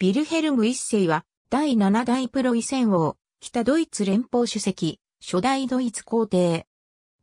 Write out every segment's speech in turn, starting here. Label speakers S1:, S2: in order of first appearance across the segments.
S1: ビルヘルム一世は、第七代プロイセン王、北ドイツ連邦主席、初代ドイツ皇帝。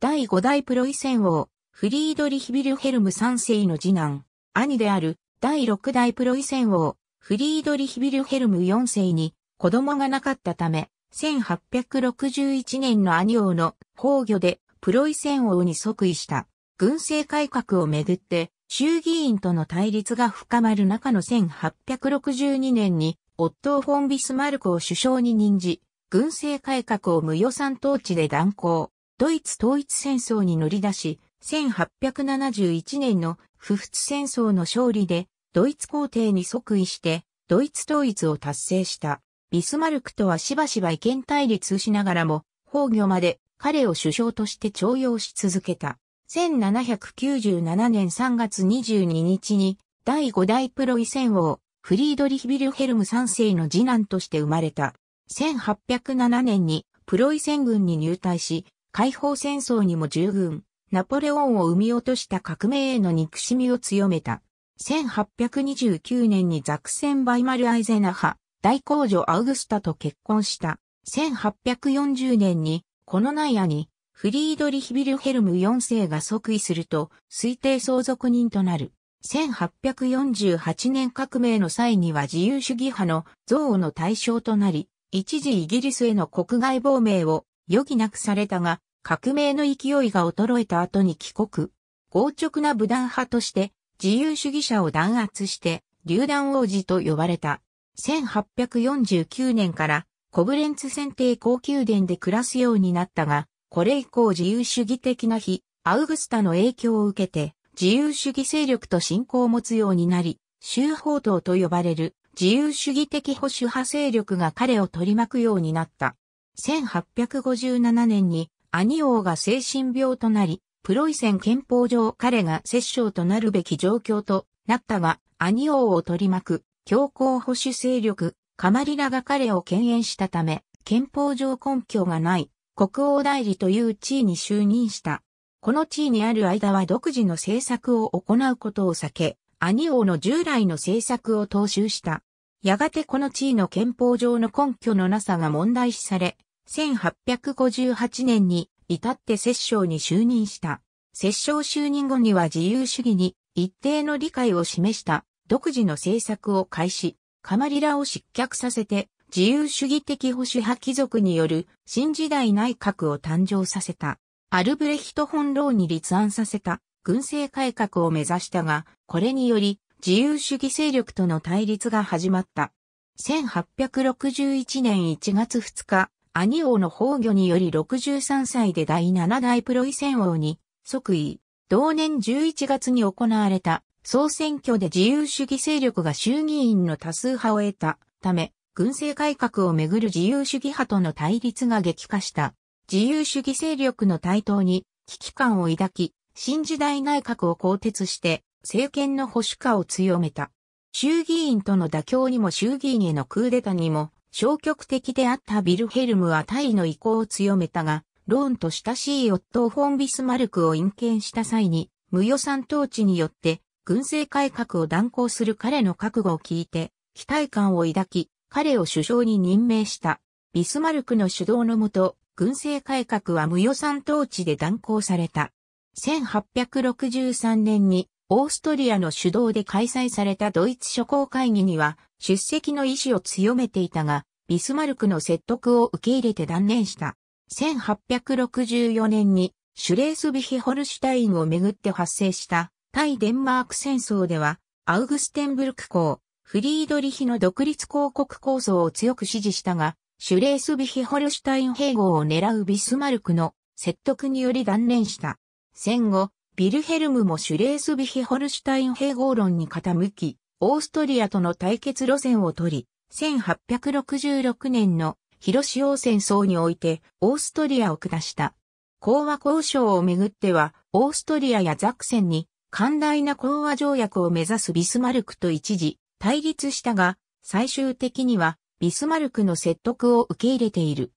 S1: 第五代プロイセン王、フリードリヒ・ビルヘルム三世の次男、兄である、第六代プロイセン王、フリードリヒ・ビルヘルム四世に、子供がなかったため、1861年の兄王の崩御で、プロイセン王に即位した、軍政改革をめぐって、衆議院との対立が深まる中の1862年に、オットー・フォン・ビスマルクを首相に任じ、軍政改革を無予算統治で断行、ドイツ統一戦争に乗り出し、1871年の不仏戦争の勝利で、ドイツ皇帝に即位して、ドイツ統一を達成した。ビスマルクとはしばしば意見対立しながらも、崩御まで彼を首相として徴用し続けた。1797年3月22日に第5代プロイセン王、フリードリヒ・ビルヘルム3世の次男として生まれた。1807年にプロイセン軍に入隊し、解放戦争にも従軍、ナポレオンを生み落とした革命への憎しみを強めた。1829年にザクセン・バイマル・アイゼナハ、大公女アウグスタと結婚した。1840年に、このナイアに、フリードリヒ・ビルヘルム4世が即位すると、推定相続人となる。1848年革命の際には自由主義派の憎悪の対象となり、一時イギリスへの国外亡命を余儀なくされたが、革命の勢いが衰えた後に帰国。硬直な武断派として自由主義者を弾圧して、榴弾王子と呼ばれた。1849年からコブレンツ選定高宮殿で暮らすようになったが、これ以降自由主義的な日、アウグスタの影響を受けて、自由主義勢力と信仰を持つようになり、州法党と呼ばれる自由主義的保守派勢力が彼を取り巻くようになった。1857年に兄王が精神病となり、プロイセン憲法上彼が摂政となるべき状況となったが、兄王を取り巻く強硬保守勢力、カマリラが彼を敬遠したため、憲法上根拠がない国王代理という地位に就任した。この地位にある間は独自の政策を行うことを避け、兄王の従来の政策を踏襲した。やがてこの地位の憲法上の根拠のなさが問題視され、1858年に至って摂政に就任した。摂政就任後には自由主義に一定の理解を示した独自の政策を開始、カマリラを失脚させて自由主義的保守派貴族による新時代内閣を誕生させた。アルブレヒト本老に立案させた軍政改革を目指したが、これにより自由主義勢力との対立が始まった。1861年1月2日、兄王の崩御により63歳で第7代プロイセン王に即位。同年11月に行われた総選挙で自由主義勢力が衆議院の多数派を得たため、軍政改革をめぐる自由主義派との対立が激化した。自由主義勢力の台頭に危機感を抱き、新時代内閣を更迭して政権の保守化を強めた。衆議院との妥協にも衆議院へのクーデタにも消極的であったビルヘルムは大の意向を強めたが、ローンと親しい夫フォン・ビスマルクを引権した際に、無予算統治によって軍政改革を断行する彼の覚悟を聞いて、期待感を抱き、彼を首相に任命した。ビスマルクの主導のもと、軍政改革は無予算統治で断行された。1863年にオーストリアの主導で開催されたドイツ諸公会議には出席の意思を強めていたが、ビスマルクの説得を受け入れて断念した。1864年にシュレースビヒホルシュタインをめぐって発生した対デンマーク戦争では、アウグステンブルク公、フリードリヒの独立広告構想を強く支持したが、シュレースビヒホルシュタイン併合を狙うビスマルクの説得により断念した。戦後、ビルヘルムもシュレースビヒホルシュタイン併合論に傾き、オーストリアとの対決路線を取り、1866年の広島戦争においてオーストリアを下した。講和交渉をめぐっては、オーストリアやザクセンに寛大な講和条約を目指すビスマルクと一時、対立したが、最終的にはビスマルクの説得を受け入れている。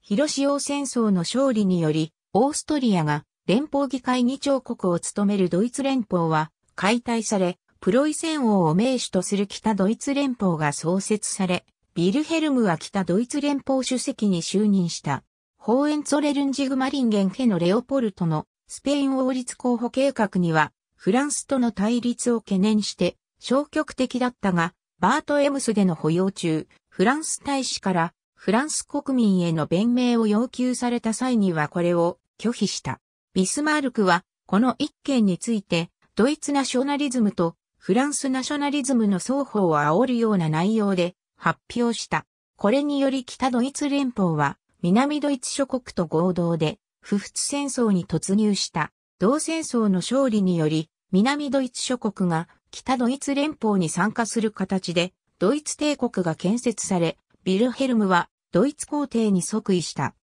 S1: 広島戦争の勝利により、オーストリアが連邦議会議長国を務めるドイツ連邦は解体され、プロイセン王を名手とする北ドイツ連邦が創設され、ビルヘルムは北ドイツ連邦主席に就任した。ホーエンツォレルンジグマリンゲン家のレオポルトのスペイン王立候補計画には、フランスとの対立を懸念して、消極的だったが、バート・エムスでの保養中、フランス大使からフランス国民への弁明を要求された際にはこれを拒否した。ビスマールクはこの一件についてドイツナショナリズムとフランスナショナリズムの双方を煽るような内容で発表した。これにより北ドイツ連邦は南ドイツ諸国と合同で不仏戦争に突入した。同戦争の勝利により南ドイツ諸国が北ドイツ連邦に参加する形で、ドイツ帝国が建設され、ビルヘルムはドイツ皇帝に即位した。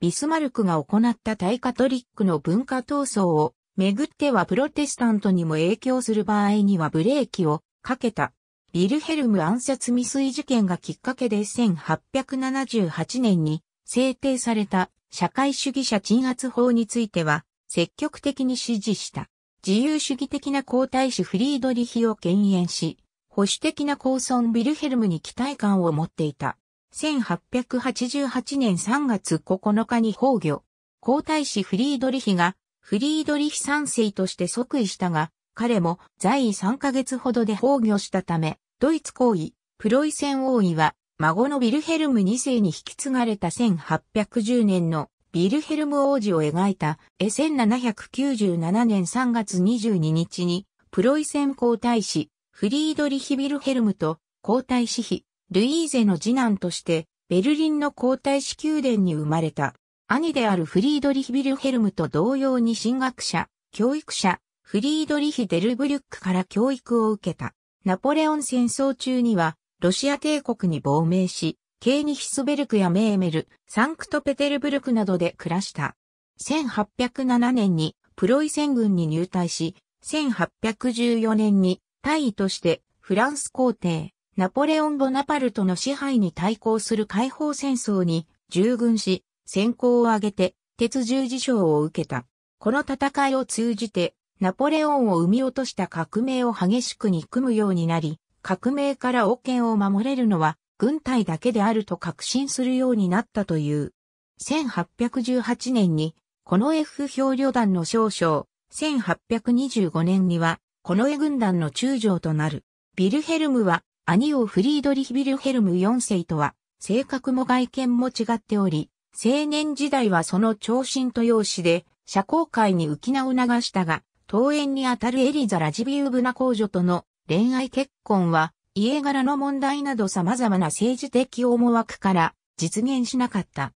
S1: ビスマルクが行った大カトリックの文化闘争をめぐってはプロテスタントにも影響する場合にはブレーキをかけた。ビルヘルム暗殺未遂事件がきっかけで1878年に制定された社会主義者鎮圧法については積極的に支持した。自由主義的な皇太子フリードリヒを敬遠し、保守的な高村ビルヘルムに期待感を持っていた。1888年3月9日に崩御。皇太子フリードリヒがフリードリヒ三世として即位したが、彼も在位3ヶ月ほどで崩御したため、ドイツ皇位、プロイセン王位は孫のビルヘルム2世に引き継がれた1810年のビルヘルム王子を描いた絵1797年3月22日に、プロイセン皇太子、フリードリヒ・ビルヘルムと皇太子妃、ルイーゼの次男として、ベルリンの皇太子宮殿に生まれた。兄であるフリードリヒ・ビルヘルムと同様に進学者、教育者、フリードリヒ・デルブリュックから教育を受けた。ナポレオン戦争中には、ロシア帝国に亡命し、ケーニヒスベルクやメーメル、サンクトペテルブルクなどで暮らした。1807年にプロイセン軍に入隊し、1814年に大尉としてフランス皇帝、ナポレオン・ボナパルトの支配に対抗する解放戦争に従軍し、先行を挙げて鉄十字章を受けた。この戦いを通じて、ナポレオンを生み落とした革命を激しく憎むようになり、革命から王権を守れるのは軍隊だけであると確信するようになったという。1818年に、この F 兵旅団の少将、1825年には、この絵軍団の中将となる。ビルヘルムは、兄をフリードリヒ・ビルヘルム4世とは、性格も外見も違っており、青年時代はその長身と容姿で、社交界に浮き名を流したが、桃園にあたるエリザ・ラジビウブナ公女との恋愛結婚は家柄の問題など様々な政治的思惑から実現しなかった。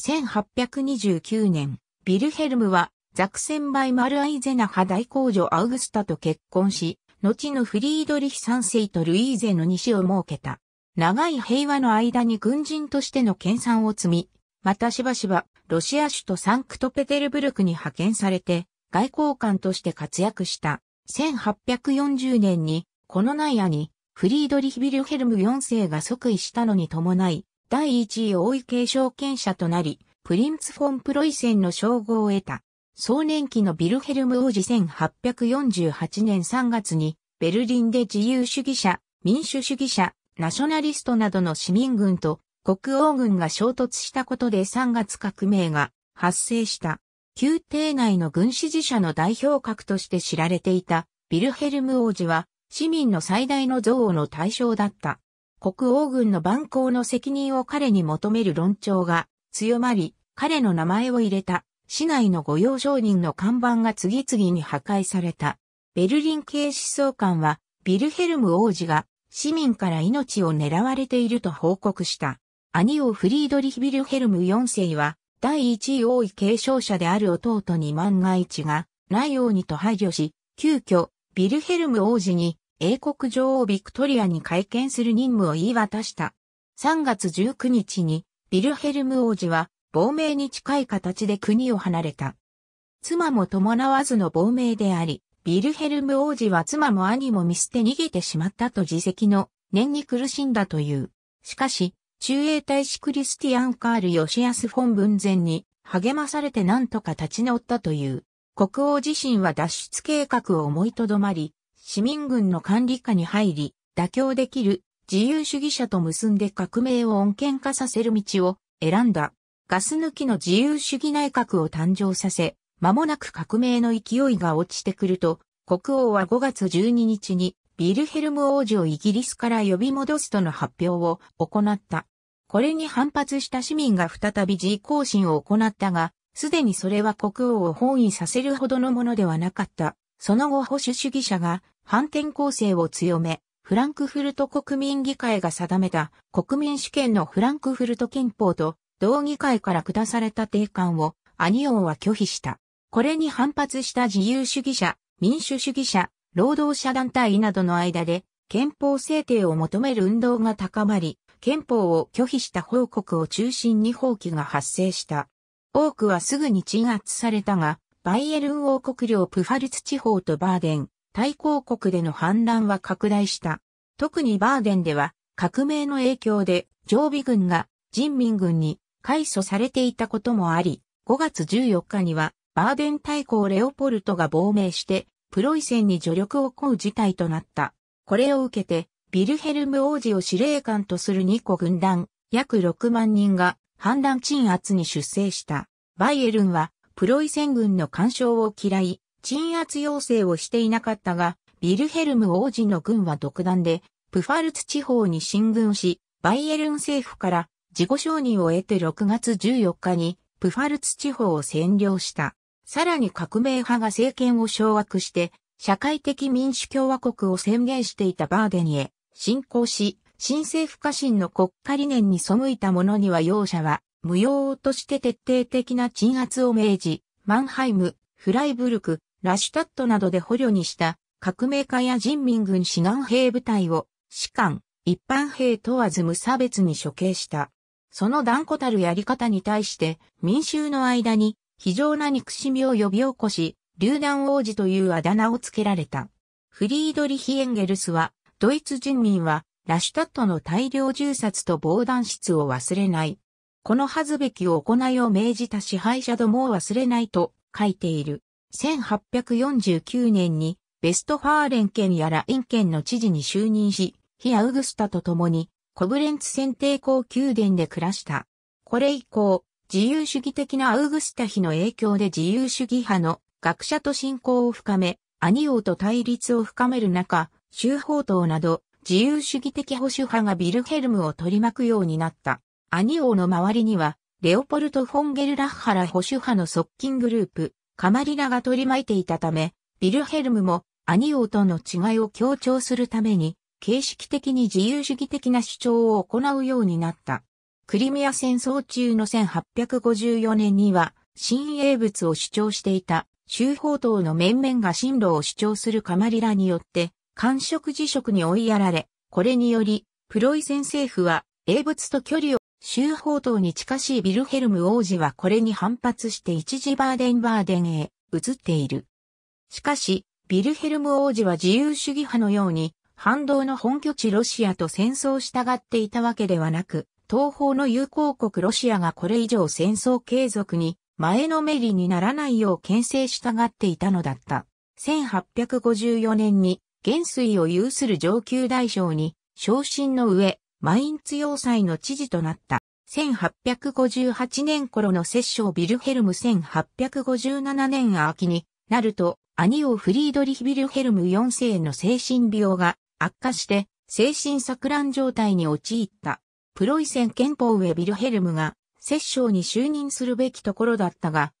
S1: 1829年、ビルヘルムはザクセンバイマルアイゼナ派大公女アウグスタと結婚し、後のフリードリヒ三世とルイーゼの西を設けた。長い平和の間に軍人としての研鑽を積み、またしばしばロシア首都サンクトペテルブルクに派遣されて外交官として活躍した。1840年にこのナイアにフリードリヒ・ビルヘルム4世が即位したのに伴い、第一位王位継承権者となり、プリンツ・フォン・プロイセンの称号を得た。壮年期のビルヘルム王子1848年3月に、ベルリンで自由主義者、民主主義者、ナショナリストなどの市民軍と国王軍が衝突したことで3月革命が発生した。宮廷内の軍支持者の代表格として知られていたビルヘルム王子は市民の最大の憎悪の対象だった。国王軍の蛮行の責任を彼に求める論調が強まり、彼の名前を入れた市内の御用商人の看板が次々に破壊された。ベルリン系思想官は、ビルヘルム王子が市民から命を狙われていると報告した。兄をフリードリヒ・ビルヘルム4世は、第一位王位継承者である弟に万が一が、ないようにと配慮し、急遽、ビルヘルム王子に英国女王ビクトリアに会見する任務を言い渡した。3月19日にビルヘルム王子は亡命に近い形で国を離れた。妻も伴わずの亡命であり、ビルヘルム王子は妻も兄も見捨て逃げてしまったと自責の念に苦しんだという。しかし、中英大使クリスティアン・カール・ヨシアス・フォン・文前に励まされて何とか立ち直ったという。国王自身は脱出計画を思いとどまり、市民軍の管理下に入り、妥協できる自由主義者と結んで革命を穏健化させる道を選んだ。ガス抜きの自由主義内閣を誕生させ、間もなく革命の勢いが落ちてくると、国王は5月12日にビルヘルム王子をイギリスから呼び戻すとの発表を行った。これに反発した市民が再び自行進を行ったが、すでにそれは国王を包囲させるほどのものではなかった。その後保守主義者が反転攻勢を強め、フランクフルト国民議会が定めた国民主権のフランクフルト憲法と同議会から下された定款をアニオンは拒否した。これに反発した自由主義者、民主主義者、労働者団体などの間で憲法制定を求める運動が高まり、憲法を拒否した報告を中心に放棄が発生した。多くはすぐに鎮圧されたが、バイエルン王国領プファルツ地方とバーデン、対抗国での反乱は拡大した。特にバーデンでは、革命の影響で常備軍が人民軍に改組されていたこともあり、5月14日にはバーデン大公レオポルトが亡命して、プロイセンに助力を請う事態となった。これを受けて、ビルヘルム王子を司令官とする2個軍団、約6万人が反乱鎮圧に出征した。バイエルンは、プロイセン軍の干渉を嫌い、鎮圧要請をしていなかったが、ビルヘルム王子の軍は独断で、プファルツ地方に進軍し、バイエルン政府から自己承認を得て6月14日に、プファルツ地方を占領した。さらに革命派が政権を掌握して、社会的民主共和国を宣言していたバーデニへ侵攻し、新政府家臣の国家理念に背いた者には容赦は無用として徹底的な鎮圧を命じ、マンハイム、フライブルク、ラシュタットなどで捕虜にした革命家や人民軍志願兵部隊を士官、一般兵問わず無差別に処刑した。その断固たるやり方に対して民衆の間に非常な憎しみを呼び起こし、榴弾王子というあだ名をつけられた。フリードリヒ・エンゲルスは、ドイツ人民はラシュタットの大量銃殺と防弾室を忘れない。この恥ずべき行いを命じた支配者どもを忘れないと書いている。1849年にベストファーレン県やライン県の知事に就任し、ヒアウグスタと共にコブレンツ選定公宮殿で暮らした。これ以降、自由主義的なアウグスタヒの影響で自由主義派の学者と信仰を深め、兄王と対立を深める中、修法党など自由主義的保守派がビルヘルムを取り巻くようになった。アニオの周りには、レオポルト・フォンゲルラッハラ保守派の側近グループ、カマリラが取り巻いていたため、ビルヘルムもアニオとの違いを強調するために、形式的に自由主義的な主張を行うようになった。クリミア戦争中の1854年には、新英物を主張していた、州法等の面々が進路を主張するカマリラによって、官職辞職に追いやられ、これにより、プロイセン政府は、英仏と距離を、州法等に近しいビルヘルム王子はこれに反発して一時バーデンバーデンへ移っている。しかし、ビルヘルム王子は自由主義派のように、反動の本拠地ロシアと戦争を従っていたわけではなく、東方の友好国ロシアがこれ以上戦争継続に前のめりにならないよう牽制従っていたのだった。1854年に元帥を有する上級大将に、昇進の上、マインツ要塞の知事となった。1858年頃の摂政ビルヘルム1857年秋になると、兄をフリードリヒ・ビルヘルム4世の精神病が悪化して、精神錯乱状態に陥った。プロイセン憲法上ビルヘルムが、摂政に就任するべきところだったが、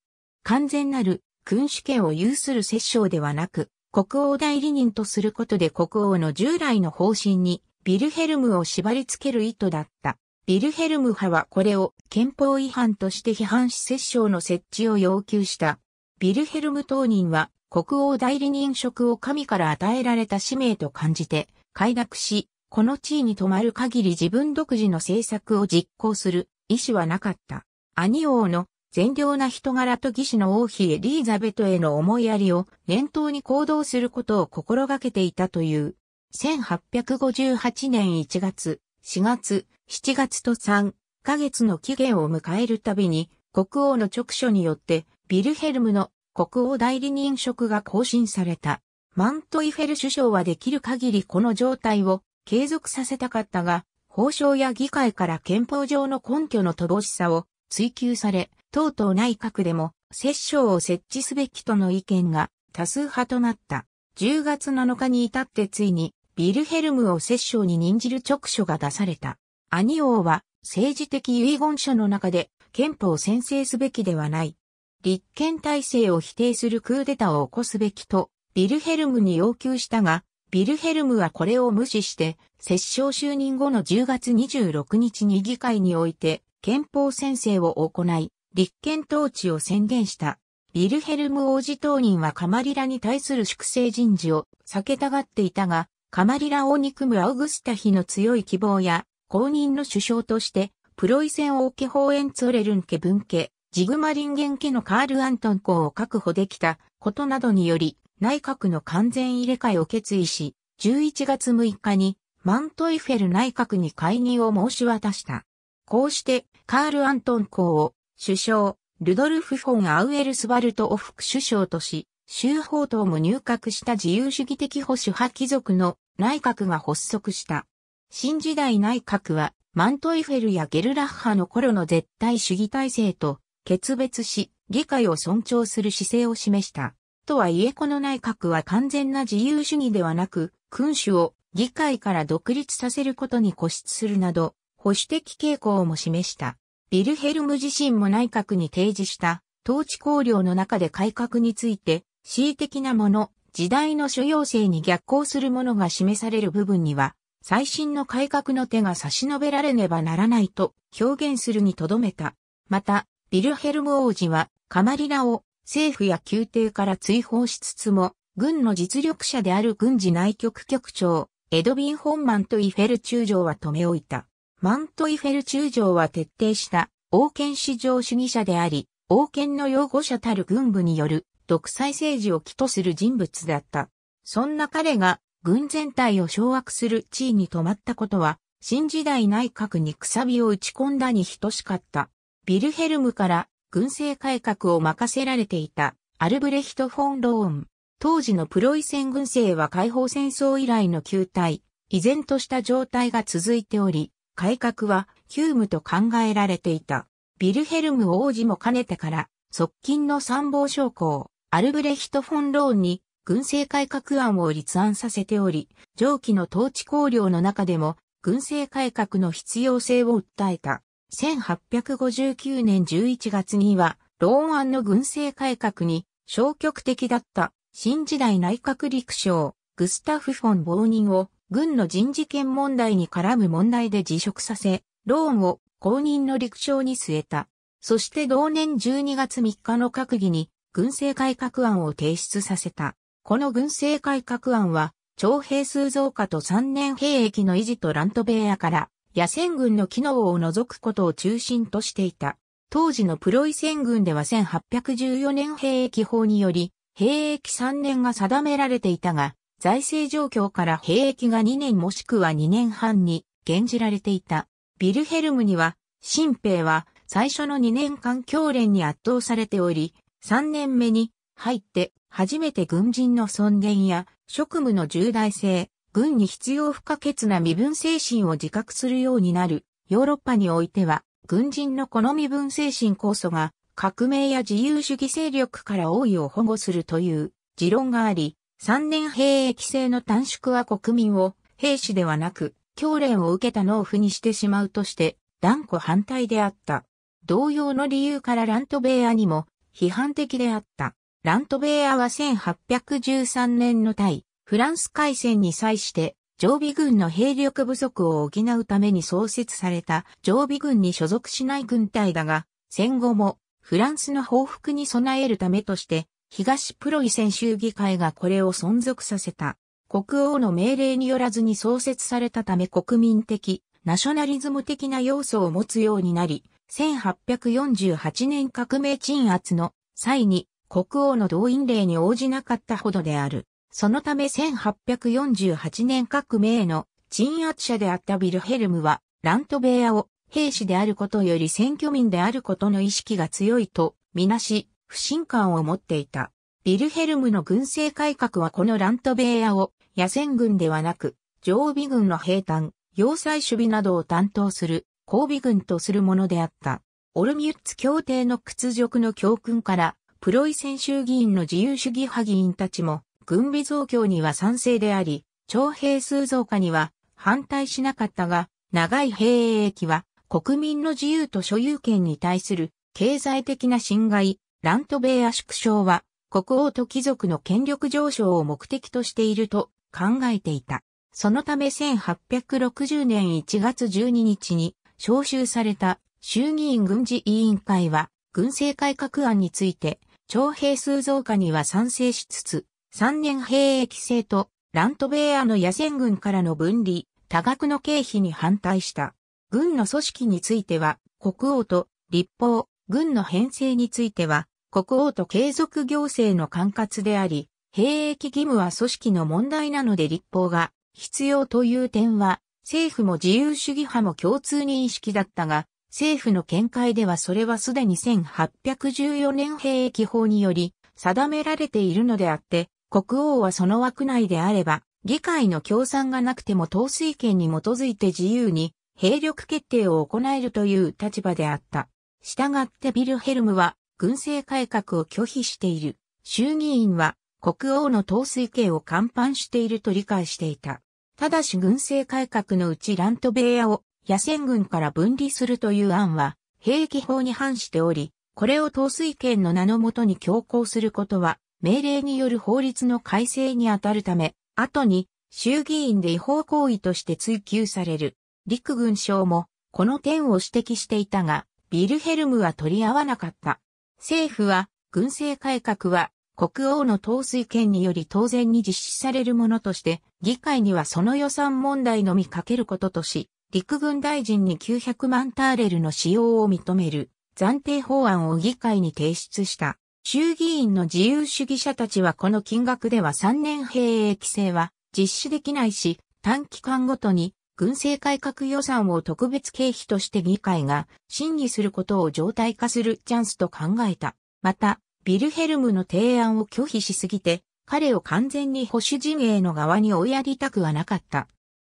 S1: 完全なる君主権を有する摂政ではなく、国王代理人とすることで国王の従来の方針にビルヘルムを縛り付ける意図だった。ビルヘルム派はこれを憲法違反として批判し摂政の設置を要求した。ビルヘルム当人は国王代理人職を神から与えられた使命と感じて快諾し、この地位に止まる限り自分独自の政策を実行する意思はなかった。兄王の善良な人柄と義士の王妃エリーザベトへの思いやりを念頭に行動することを心がけていたという。1858年1月、4月、7月と3ヶ月の期限を迎えるたびに、国王の直書によって、ビルヘルムの国王代理人職が更新された。マントイフェル首相はできる限りこの状態を継続させたかったが、法相や議会から憲法上の根拠の乏しさを追求され、党と内閣でも、摂政を設置すべきとの意見が多数派となった。10月7日に至ってついに、ビルヘルムを摂政に任じる直書が出された。兄王は、政治的遺言書の中で、憲法を宣誓すべきではない。立憲体制を否定するクーデターを起こすべきと、ビルヘルムに要求したが、ビルヘルムはこれを無視して、摂政就任後の10月26日に議会において、憲法宣誓を行い、立憲統治を宣言した。ビルヘルム王子当人はカマリラに対する粛清人事を避けたがっていたが、カマリラを憎むアウグスタヒの強い希望や、公認の首相として、プロイセン王家法園ツォレルン家分家、ジグマリンゲン家のカール・アントン公を確保できたことなどにより、内閣の完全入れ替えを決意し、11月6日にマントイフェル内閣に解任を申し渡した。こうして、カール・アントン公を首相、ルドルフ・フォン・アウエルスバルトを副首相とし、州法等も入閣した自由主義的保守派貴族の内閣が発足した。新時代内閣は、マントイフェルやゲルラッハの頃の絶対主義体制と決別し、議会を尊重する姿勢を示した。とはいえこの内閣は完全な自由主義ではなく、君主を議会から独立させることに固執するなど、保守的傾向も示した。ビルヘルム自身も内閣に提示した統治綱領の中で改革について、恣意的なもの、時代の所要性に逆行するものが示される部分には、最新の改革の手が差し伸べられねばならないと表現するにとどめた。また、ビルヘルム王子はカマリラを政府や宮廷から追放しつつも、軍の実力者である軍事内局局長、エドビン・ホンマンとイフェル中将は止め置いた。マントイフェル中将は徹底した王権至上主義者であり、王権の擁護者たる軍部による独裁政治を起とする人物だった。そんな彼が軍全体を掌握する地位に止まったことは、新時代内閣にくさびを打ち込んだに等しかった。ビルヘルムから軍政改革を任せられていたアルブレヒト・フォン・ローン。当時のプロイセン軍政は解放戦争以来の旧態、依然とした状態が続いており、改革は急務と考えられていた。ビルヘルム王子も兼ねてから、側近の参謀将校、アルブレヒト・フォン・ローンに軍政改革案を立案させており、上記の統治綱領の中でも軍政改革の必要性を訴えた。1859年11月には、ローン案の軍政改革に消極的だった新時代内閣陸将、グスタフ・フォン・ボーニンを軍の人事権問題に絡む問題で辞職させ、ローンを公認の陸将に据えた。そして同年12月3日の閣議に軍政改革案を提出させた。この軍政改革案は、徴兵数増加と3年兵役の維持とラントベーアから野戦軍の機能を除くことを中心としていた。当時のプロイセン軍では1814年兵役法により、兵役3年が定められていたが、財政状況から兵役が2年もしくは2年半に減じられていた。ビルヘルムには、新兵は最初の2年間教練に圧倒されており、3年目に入って初めて軍人の尊厳や職務の重大性、軍に必要不可欠な身分精神を自覚するようになる。ヨーロッパにおいては、軍人のこの身分精神構想が革命や自由主義勢力から王位を保護するという持論があり、3年兵役制の短縮は国民を兵士ではなく、教練を受けた農夫にしてしまうとして、断固反対であった。同様の理由からラントベーアにも批判的であった。ラントベーアは1813年の対フランス海戦に際して常備軍の兵力不足を補うために創設された常備軍に所属しない軍隊だが、戦後もフランスの報復に備えるためとして東プロイセン州議会がこれを存続させた。国王の命令によらずに創設されたため国民的、ナショナリズム的な要素を持つようになり、1848年革命鎮圧の際に国王の動員令に応じなかったほどである。そのため1848年革命の鎮圧者であったビルヘルムは、ラントベアを兵士であることより選挙民であることの意識が強いとみなし、不信感を持っていた。ビルヘルムの軍政改革はこのラントベーヤを野戦軍ではなく、常備軍の兵隊、要塞守備などを担当する交備軍とするものであった。オルミュッツ協定の屈辱の教訓から、プロイセン州議員の自由主義派議員たちも、軍備増強には賛成であり、徴兵数増加には反対しなかったが、長い兵役は国民の自由と所有権に対する経済的な侵害、ラントベーア縮小は、国王と貴族の権力上昇を目的としていると考えていた。そのため1860年1月12日に招集された衆議院軍事委員会は、軍政改革案について、徴兵数増加には賛成しつつ、3年兵役制とラントベーアの野戦軍からの分離、多額の経費に反対した。軍の組織については、国王と立法、軍の編成については、国王と継続行政の管轄であり、兵役義務は組織の問題なので立法が必要という点は、政府も自由主義派も共通認識だったが、政府の見解ではそれはすでに1814年兵役法により定められているのであって、国王はその枠内であれば、議会の協賛がなくても統帥権に基づいて自由に兵力決定を行えるという立場であった。したがってビルヘルムは軍政改革を拒否している。衆議院は国王の統帥権を看板していると理解していた。ただし軍政改革のうちラントベイアを野戦軍から分離するという案は兵器法に反しており、これを統帥権の名のもとに強行することは命令による法律の改正にあたるため、後に衆議院で違法行為として追及される。陸軍省もこの点を指摘していたが、ビルヘルムは取り合わなかった。政府は、軍政改革は、国王の統帥権により当然に実施されるものとして、議会にはその予算問題のみかけることとし、陸軍大臣に900万ターレルの使用を認める暫定法案を議会に提出した。衆議院の自由主義者たちはこの金額では3年兵役制は実施できないし、短期間ごとに軍政改革予算を特別経費として議会が審議することを常態化するチャンスと考えた。また、ビルヘルムの提案を拒否しすぎて、彼を完全に保守陣営の側に追いやりたくはなかった。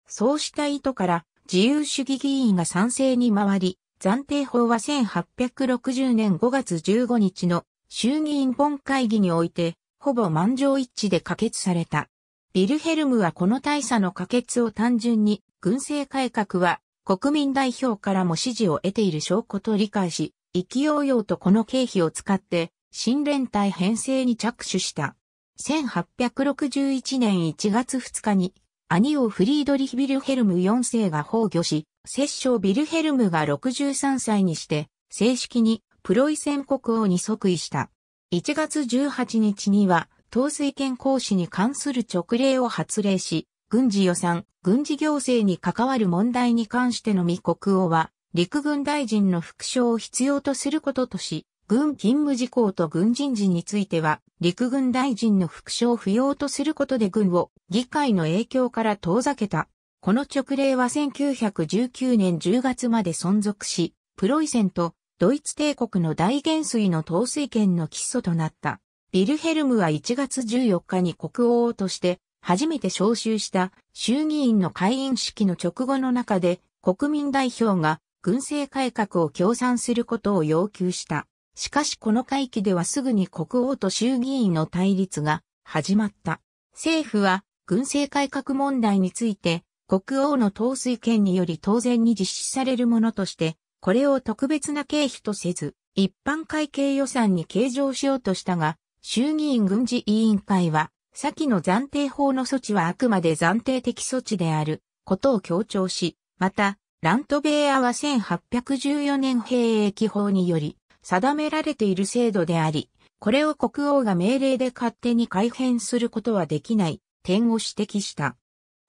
S1: そうした意図から、自由主義議員が賛成に回り、暫定法は1860年5月15日の衆議院本会議において、ほぼ満場一致で可決された。ヴィルヘルムはこの大差の可決を単純に、軍政改革は国民代表からも支持を得ている証拠と理解し、意気揚々とこの経費を使って、新連隊編成に着手した。1861年1月2日に、兄をフリードリヒ・ビルヘルム4世が崩御し、摂政ビルヘルムが63歳にして、正式にプロイセン国王に即位した。1月18日には、統帥権行使に関する勅令を発令し、軍事予算、軍事行政に関わる問題に関してのみ国王は、陸軍大臣の副将を必要とすることとし、軍勤務事項と軍人事については、陸軍大臣の副将を不要とすることで軍を議会の影響から遠ざけた。この勅令は1919年10月まで存続し、プロイセンとドイツ帝国の大元帥の統帥権の基礎となった。ビルヘルムは1月14日に国王として初めて召集した衆議院の会員式の直後の中で国民代表が軍政改革を協賛することを要求した。しかしこの会期ではすぐに国王と衆議院の対立が始まった。政府は軍政改革問題について国王の統帥権により当然に実施されるものとして、これを特別な経費とせず、一般会計予算に計上しようとしたが、衆議院軍事委員会は、先の暫定法の措置はあくまで暫定的措置であることを強調し、また、ラントベーアは1814年兵役法により定められている制度であり、これを国王が命令で勝手に改変することはできない点を指摘した。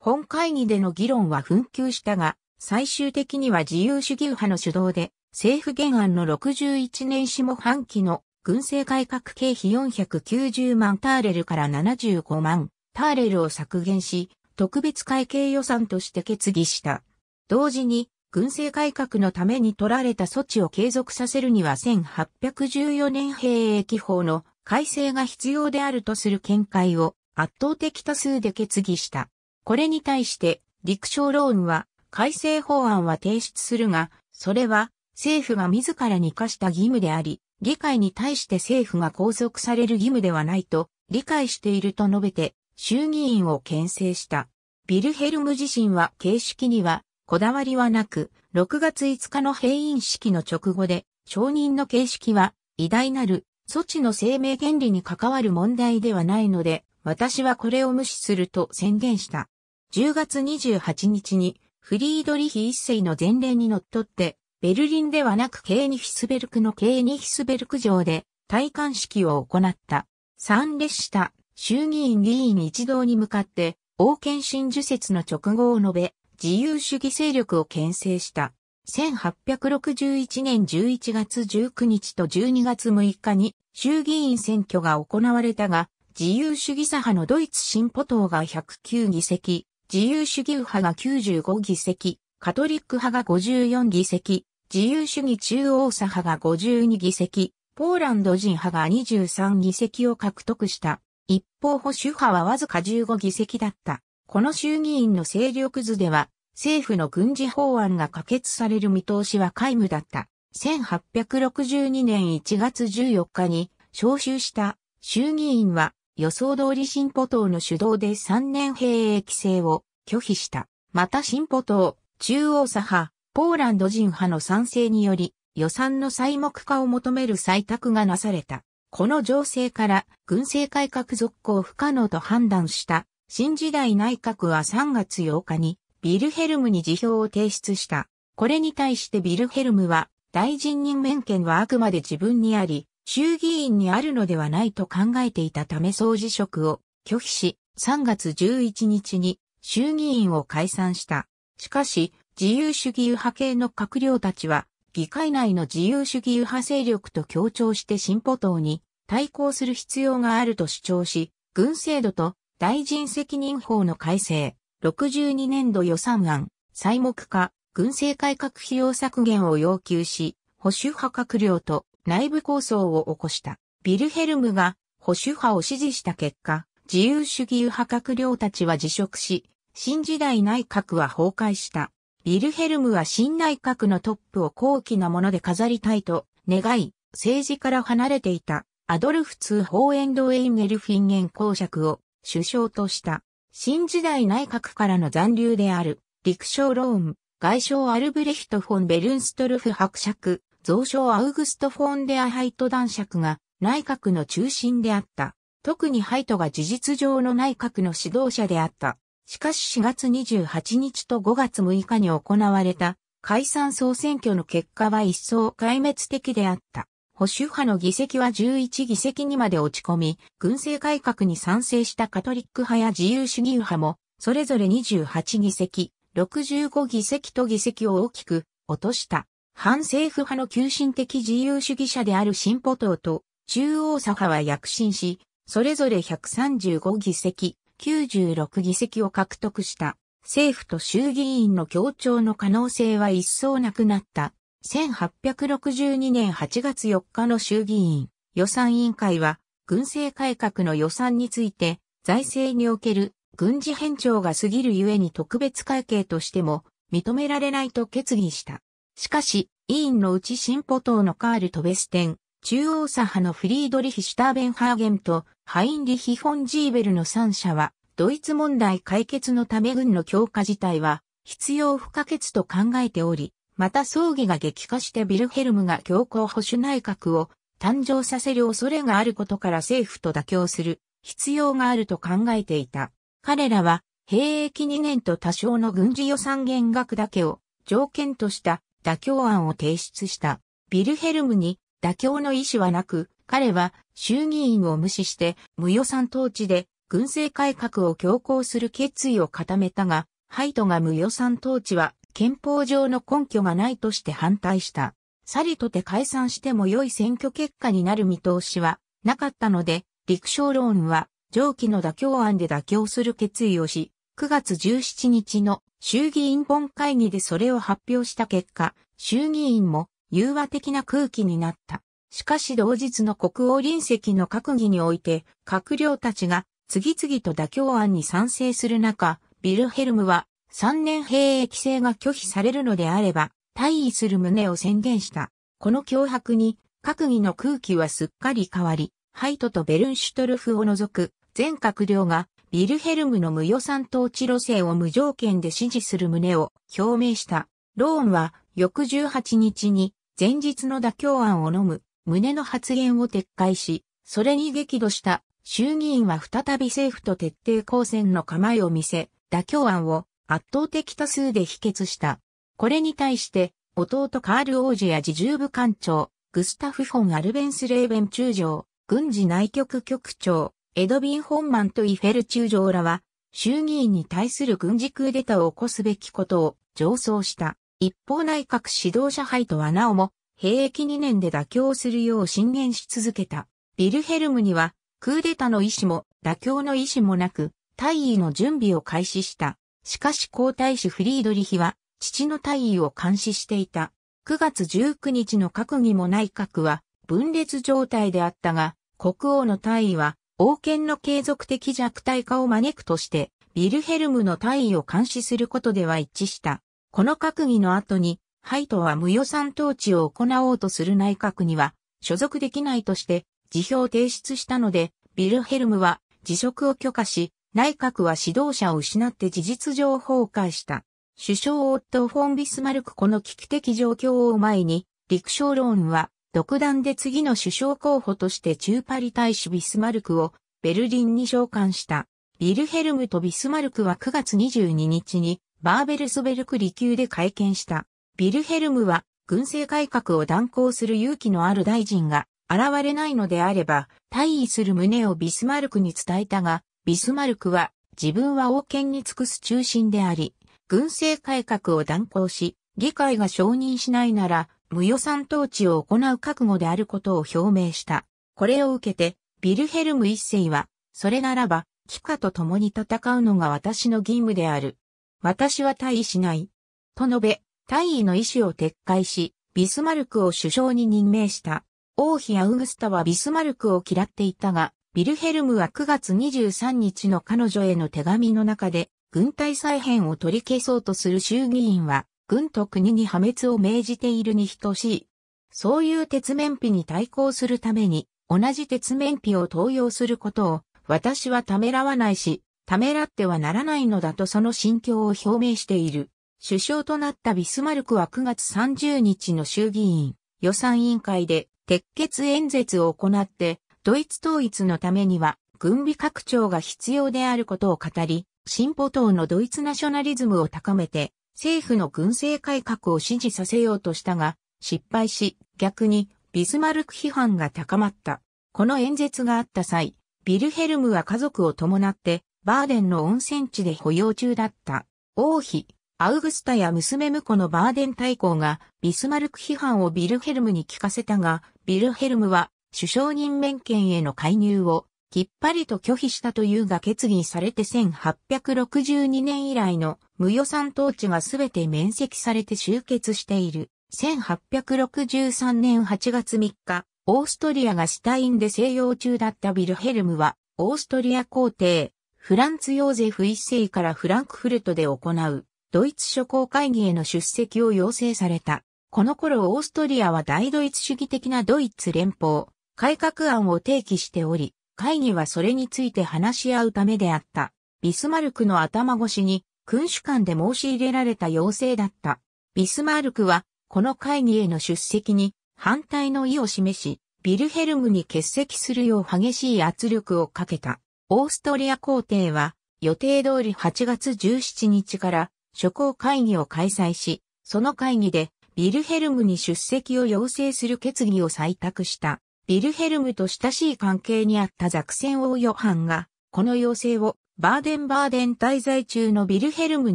S1: 本会議での議論は紛糾したが、最終的には自由主義派の主導で、政府原案の61年下半期の軍政改革経費490万ターレルから75万ターレルを削減し、特別会計予算として決議した。同時に、軍政改革のために取られた措置を継続させるには1814年兵役法の改正が必要であるとする見解を圧倒的多数で決議した。これに対して、陸商ローンは改正法案は提出するが、それは政府が自らに課した義務であり、議会に対して政府が拘束される義務ではないと理解していると述べて衆議院を牽制した。ビルヘルム自身は形式にはこだわりはなく、6月5日の閉院式の直後で承認の形式は偉大なる措置の生命原理に関わる問題ではないので、私はこれを無視すると宣言した。10月28日にフリードリヒ一世の前例にのっとってベルリンではなくケーニヒスベルクのケーニヒスベルク城で戴冠式を行った。参列した衆議院議員一同に向かって、王権真受説の直後を述べ、自由主義勢力を牽制した。1861年11月19日と12月6日に衆議院選挙が行われたが、自由主義左派のドイツ進歩党が109議席、自由主義右派が95議席、カトリック派が54議席、自由主義中央左派が52議席、ポーランド人派が23議席を獲得した。一方保守派はわずか15議席だった。この衆議院の勢力図では、政府の軍事法案が可決される見通しは皆無だった。1862年1月14日に召集した衆議院は予想通り進歩党の主導で3年兵役制を拒否した。また進歩党、中央左派、ポーランド人派の賛成により、予算の細目化を求める採択がなされた。この情勢から軍政改革続行不可能と判断した新時代内閣は3月8日にビルヘルムに辞表を提出した。これに対してビルヘルムは大臣任免権はあくまで自分にあり、衆議院にあるのではないと考えていたため総辞職を拒否し、3月11日に衆議院を解散した。しかし、自由主義右派系の閣僚たちは、議会内の自由主義右派勢力と協調して進歩党に対抗する必要があると主張し、軍制度と大臣責任法の改正、62年度予算案、細目化、軍政改革費用削減を要求し、保守派閣僚と内部構想を起こした。ビルヘルムが保守派を支持した結果、自由主義右派閣僚たちは辞職し、新時代内閣は崩壊した。ビルヘルムは新内閣のトップを高貴なもので飾りたいと願い、政治から離れていたアドルフ・ツー・ホーエンド・エイム・エルフィンゲン公爵を首相とした。新時代内閣からの残留である、陸将ローン、外相アルブレヒト・フォン・ベルンストルフ伯爵、増相アウグスト・フォン・デア・ハイト男爵が内閣の中心であった。特にハイトが事実上の内閣の指導者であった。しかし4月28日と5月6日に行われた解散総選挙の結果は一層壊滅的であった。保守派の議席は11議席にまで落ち込み、軍政改革に賛成したカトリック派や自由主義派も、それぞれ28議席、65議席と議席を大きく落とした。反政府派の急進的自由主義者である進歩党と中央左派は躍進し、それぞれ135議席、96議席を獲得した政府と衆議院の協調の可能性は一層なくなった。1862年8月4日の衆議院予算委員会は軍政改革の予算について財政における軍事変調が過ぎるゆえに特別会計としても認められないと決議した。しかし、委員のうち進歩党のカール・トベステン、中央左派のフリードリヒ・シュターベンハーゲンとハインリヒ・フォン・ジーベルの三者は、ドイツ問題解決のため軍の強化自体は必要不可欠と考えており、また葬儀が激化してビルヘルムが強硬保守内閣を誕生させる恐れがあることから政府と妥協する必要があると考えていた。彼らは、兵役2年と多少の軍事予算減額だけを条件とした妥協案を提出した。ビルヘルムに妥協の意思はなく、彼は衆議院を無視して無予算統治で軍政改革を強行する決意を固めたが、ハイトが無予算統治は憲法上の根拠がないとして反対した。さりとて解散しても良い選挙結果になる見通しはなかったので、陸将論は上記の妥協案で妥協する決意をし、9月17日の衆議院本会議でそれを発表した結果、衆議院も融和的な空気になった。しかし同日の国王臨席の閣議において、閣僚たちが次々と妥協案に賛成する中、ビルヘルムは3年兵役制が拒否されるのであれば、退位する旨を宣言した。この脅迫に、閣議の空気はすっかり変わり、ハイトとベルンシュトルフを除く全閣僚がビルヘルムの無予算統治路線を無条件で支持する旨を表明した。ローンは翌18日に前日の妥協案を飲む、胸の発言を撤回し、それに激怒した衆議院は再び政府と徹底抗戦の構えを見せ、妥協案を圧倒的多数で否決した。これに対して、弟カール王子や自重部官庁、グスタフ・フォン・アルベンス・レーベン中将、軍事内局局長、エドビン・ホンマンとイフェル中将らは、衆議院に対する軍事クーデターを起こすべきことを上奏した。一方内閣指導者杯とはなおも、兵役2年で妥協するよう進言し続けた。ビルヘルムには、クーデタの意思も、妥協の意思もなく、大尉の準備を開始した。しかし皇太子フリードリヒは、父の大尉を監視していた。9月19日の閣議も内閣は、分裂状態であったが、国王の大尉は、王権の継続的弱体化を招くとして、ビルヘルムの大尉を監視することでは一致した。この閣議の後に、ハイトは無予算統治を行おうとする内閣には所属できないとして辞表を提出したので、ビルヘルムは辞職を許可し、内閣は指導者を失って事実上崩壊した。首相オットフォン・ビスマルクこの危機的状況を前に、陸将ローンは独断で次の首相候補として中パリ大使ビスマルクをベルリンに召喚した。ビルヘルムとビスマルクは9月22日にバーベルスベルク離宮で会見した。ビルヘルムは、軍政改革を断行する勇気のある大臣が現れないのであれば、退位する旨をビスマルクに伝えたが、ビスマルクは、自分は王権に尽くす中心であり、軍政改革を断行し、議会が承認しないなら、無予算統治を行う覚悟であることを表明した。これを受けて、ビルヘルム一世は、それならば、帰化と共に戦うのが私の義務である。私は退位しない。と述べ、退位の意思を撤回し、ビスマルクを首相に任命した。王妃アウグスタはビスマルクを嫌っていたが、ビルヘルムは9月23日の彼女への手紙の中で、軍隊再編を取り消そうとする衆議院は、軍と国に破滅を命じているに等しい。そういう鉄面皮に対抗するために、同じ鉄面皮を投用することを、私はためらわないし、ためらってはならないのだとその心境を表明している。首相となったビスマルクは9月30日の衆議院予算委員会で鉄血演説を行って、ドイツ統一のためには軍備拡張が必要であることを語り、進歩党のドイツナショナリズムを高めて、政府の軍政改革を支持させようとしたが、失敗し、逆にビスマルク批判が高まった。この演説があった際、ビルヘルムは家族を伴ってバーデンの温泉地で保養中だった王妃、アウグスタや娘婿のバーデン大公がビスマルク批判をビルヘルムに聞かせたが、ビルヘルムは首相任免権への介入をきっぱりと拒否したというが決議されて1862年以来の無予算統治が全て免責されて終結している。1863年8月3日、オーストリアがスタインで静養中だったビルヘルムは、オーストリア皇帝、フランツ・ヨーゼフ一世からフランクフルトで行う、ドイツ諸公会議への出席を要請された。この頃オーストリアは大ドイツ主義的なドイツ連邦、改革案を提起しており、会議はそれについて話し合うためであった。ビスマルクの頭越しに、君主間で申し入れられた要請だった。ビスマルクは、この会議への出席に反対の意を示し、ビルヘルムに欠席するよう激しい圧力をかけた。オーストリア皇帝は予定通り8月17日から諸公会議を開催し、その会議でビルヘルムに出席を要請する決議を採択した。ビルヘルムと親しい関係にあったザクセン王ヨハンが、この要請をバーデンバーデン滞在中のビルヘルム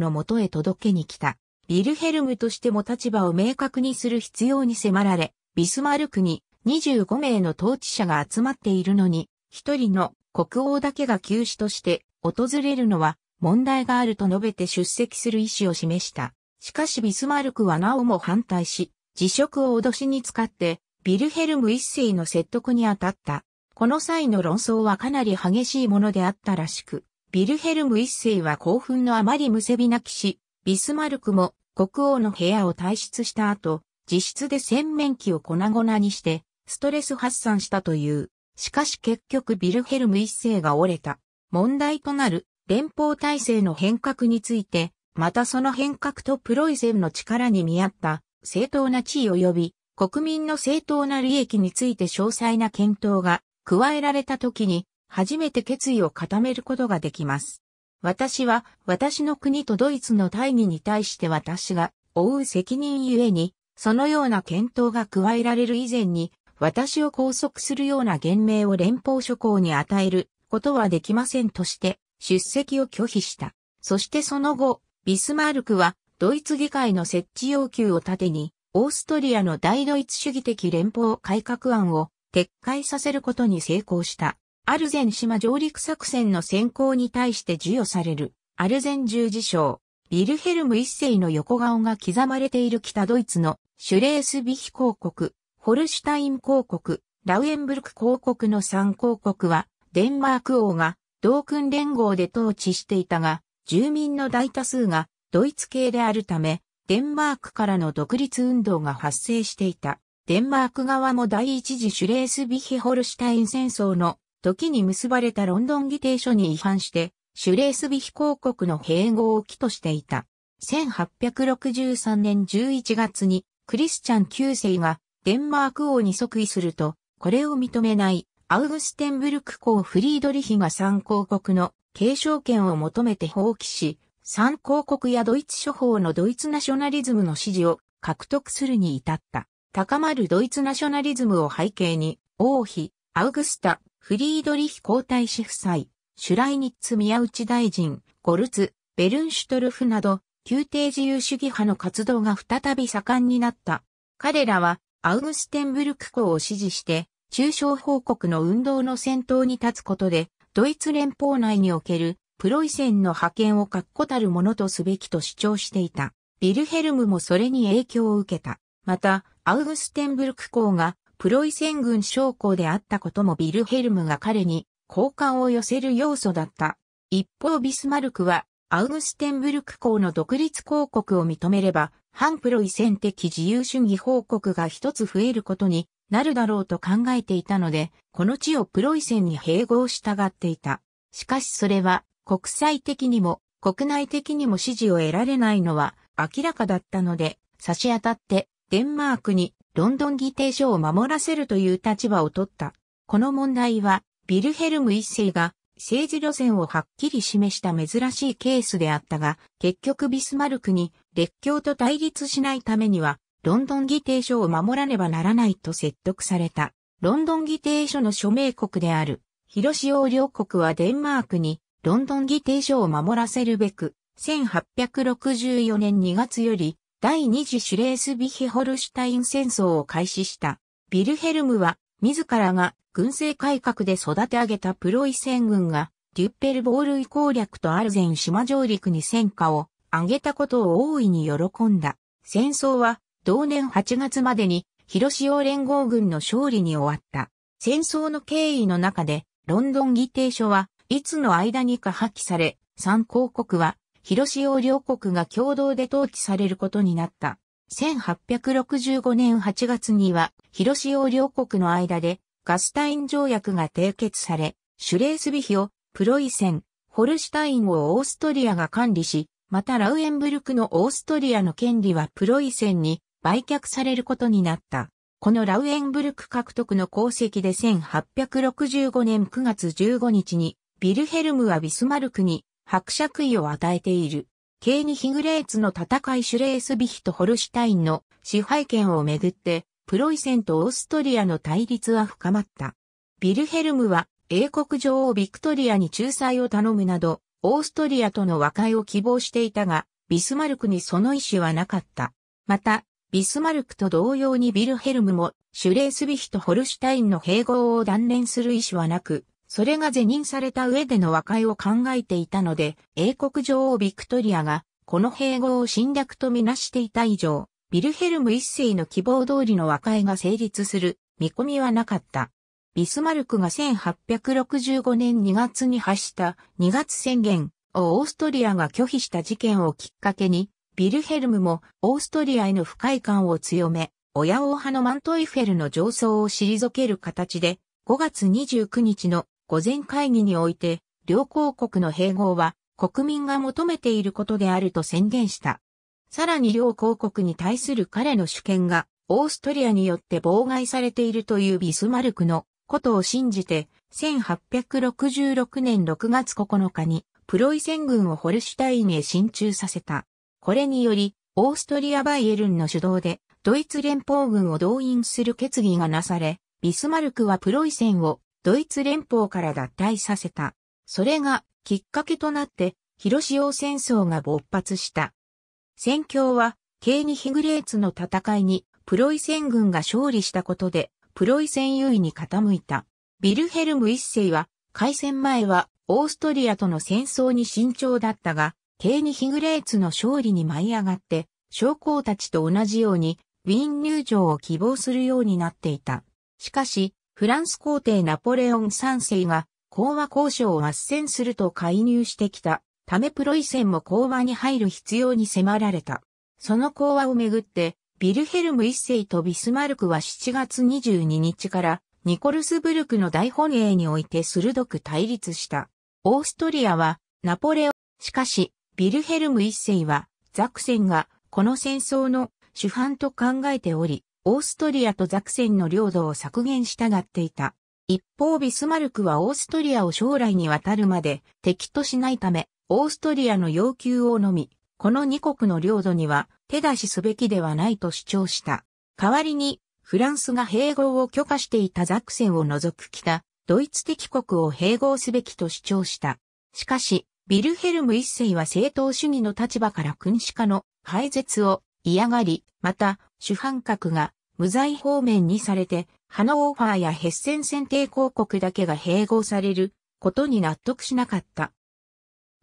S1: のもとへ届けに来た。ビルヘルムとしても立場を明確にする必要に迫られ、ビスマルクに25名の統治者が集まっているのに、一人の国王だけが休止として訪れるのは問題があると述べて出席する意思を示した。しかしビスマルクはなおも反対し、辞職を脅しに使ってビルヘルム一世の説得に当たった。この際の論争はかなり激しいものであったらしく、ビルヘルム一世は興奮のあまりむせび泣きし、ビスマルクも国王の部屋を退出した後、自室で洗面器を粉々にして、ストレス発散したという。しかし結局ビルヘルム一世が折れた。問題となる連邦体制の変革について、またその変革とプロイセンの力に見合った正当な地位及び国民の正当な利益について詳細な検討が加えられた時に初めて決意を固めることができます。私は私の国とドイツの大義に対して私が負う責任ゆえにそのような検討が加えられる以前に私を拘束するような言命を連邦諸侯に与えることはできませんとして出席を拒否した。そしてその後、ビスマルクはドイツ議会の設置要求を盾に、オーストリアの大ドイツ主義的連邦改革案を撤回させることに成功した。アルゼン島上陸作戦の先行に対して授与される、アルゼン十字章、ビルヘルム一世の横顔が刻まれている北ドイツのシュレースビヒ公国、ホルシュタイン公国、ラウエンブルク公国の3公国は、デンマーク王が同訓連合で統治していたが、住民の大多数がドイツ系であるため、デンマークからの独立運動が発生していた。デンマーク側も第一次シュレースビヒホルシュタイン戦争の時に結ばれたロンドン議定書に違反して、シュレースビヒ公国の併合を起としていた。1863年11月にクリスチャン9世がデンマーク王に即位すると、これを認めないアウグステンブルク公フリードリヒが参考国の継承権を求めて放棄し、参考国やドイツ諸法のドイツナショナリズムの支持を獲得するに至った。高まるドイツナショナリズムを背景に、王妃、アウグスタ、フリードリヒ皇太子夫妻、シュライニッツ宮内大臣、ゴルツ、ベルンシュトルフなど、宮廷自由主義派の活動が再び盛んになった。彼らはアウグステンブルク公を支持して、中小報告の運動の先頭に立つことで、ドイツ連邦内におけるプロイセンの派遣を確固たるものとすべきと主張していた。ビルヘルムもそれに影響を受けた。また、アウグステンブルク公がプロイセン軍将校であったこともビルヘルムが彼に好感を寄せる要素だった。一方ビスマルクはアウグステンブルク公の独立広告を認めれば、反プロイセン的自由主義報告が一つ増えることになるだろうと考えていたので、この地をプロイセンに併合したがっていた。しかしそれは国際的にも国内的にも支持を得られないのは明らかだったので、差し当たってデンマークにロンドン議定書を守らせるという立場を取った。この問題はビルヘルム一世が政治路線をはっきり示した珍しいケースであったが、結局ビスマルクに列強と対立しないためには、ロンドン議定書を守らねばならないと説得された。ロンドン議定書の署名国である、広島両国はデンマークに、ロンドン議定書を守らせるべく、1864年2月より、第二次シュレースビヒホルシュタイン戦争を開始した。ビルヘルムは、自らが軍政改革で育て上げたプロイセン軍が、デュッペルボールイ攻略とアルゼン島上陸に戦果を上げたことを大いに喜んだ。戦争は同年8月までに広潮連合軍の勝利に終わった。戦争の経緯の中でロンドン議定書はいつの間にか破棄され、参考国は広潮両国が共同で統治されることになった。1865年8月には広潮両国の間でガスタイン条約が締結され、シュレースビヒを、プロイセン、ホルシュタインをオーストリアが管理し、またラウエンブルクのオーストリアの権利はプロイセンに売却されることになった。このラウエンブルク獲得の功績で1865年9月15日に、ビルヘルムはビスマルクに伯爵位を与えている。ケーニヒグレーツの戦いシュレースビヒとホルシュタインの支配権をめぐってプロイセンとオーストリアの対立は深まった。ビルヘルムは英国女王ビクトリアに仲裁を頼むなど、オーストリアとの和解を希望していたが、ビスマルクにその意思はなかった。また、ビスマルクと同様にビルヘルムも、シュレースビヒとホルシュタインの併合を断念する意思はなく、それが是認された上での和解を考えていたので、英国女王ビクトリアが、この併合を侵略とみなしていた以上、ビルヘルム一世の希望通りの和解が成立する見込みはなかった。ビスマルクが1865年2月に発した2月宣言をオーストリアが拒否した事件をきっかけに、ビルヘルムもオーストリアへの不快感を強め、親王派のマントイフェルの上層を退ける形で、5月29日の午前会議において、両公国の併合は国民が求めていることであると宣言した。さらに両公国に対する彼の主権が、オーストリアによって妨害されているというビスマルクのことを信じて、1866年6月9日に、プロイセン軍をホルシュタインへ進駐させた。これにより、オーストリア・バイエルンの主導で、ドイツ連邦軍を動員する決議がなされ、ビスマルクはプロイセンをドイツ連邦から脱退させた。それがきっかけとなって、広潮戦争が勃発した。戦況は、ケーニヒグレーツの戦いに、プロイセン軍が勝利したことで、プロイセン優位に傾いた。ビルヘルム一世は、開戦前は、オーストリアとの戦争に慎重だったが、ケーニヒグレーツの勝利に舞い上がって、将校たちと同じように、ウィーン入場を希望するようになっていた。しかし、フランス皇帝ナポレオン三世が、講和交渉を斡旋すると介入してきた。ためプロイセンも講和に入る必要に迫られた。その講和をめぐって、ビルヘルム一世とビスマルクは7月22日からニコルスブルクの大本営において鋭く対立した。オーストリアはナポレオン、しかし、ビルヘルム一世はザクセンがこの戦争の主犯と考えており、オーストリアとザクセンの領土を削減したがっていた。一方ビスマルクはオーストリアを将来にわたるまで敵としないため、オーストリアの要求をのみ、この2国の領土には手出しすべきではないと主張した。代わりに、フランスが併合を許可していたザクセンを除く北、ドイツ的国を併合すべきと主張した。しかし、ビルヘルム一世は正当主義の立場から君主化の廃絶を嫌がり、また、主犯格が無罪方面にされて、ハノーファーやヘッセン選定公国だけが併合されることに納得しなかった。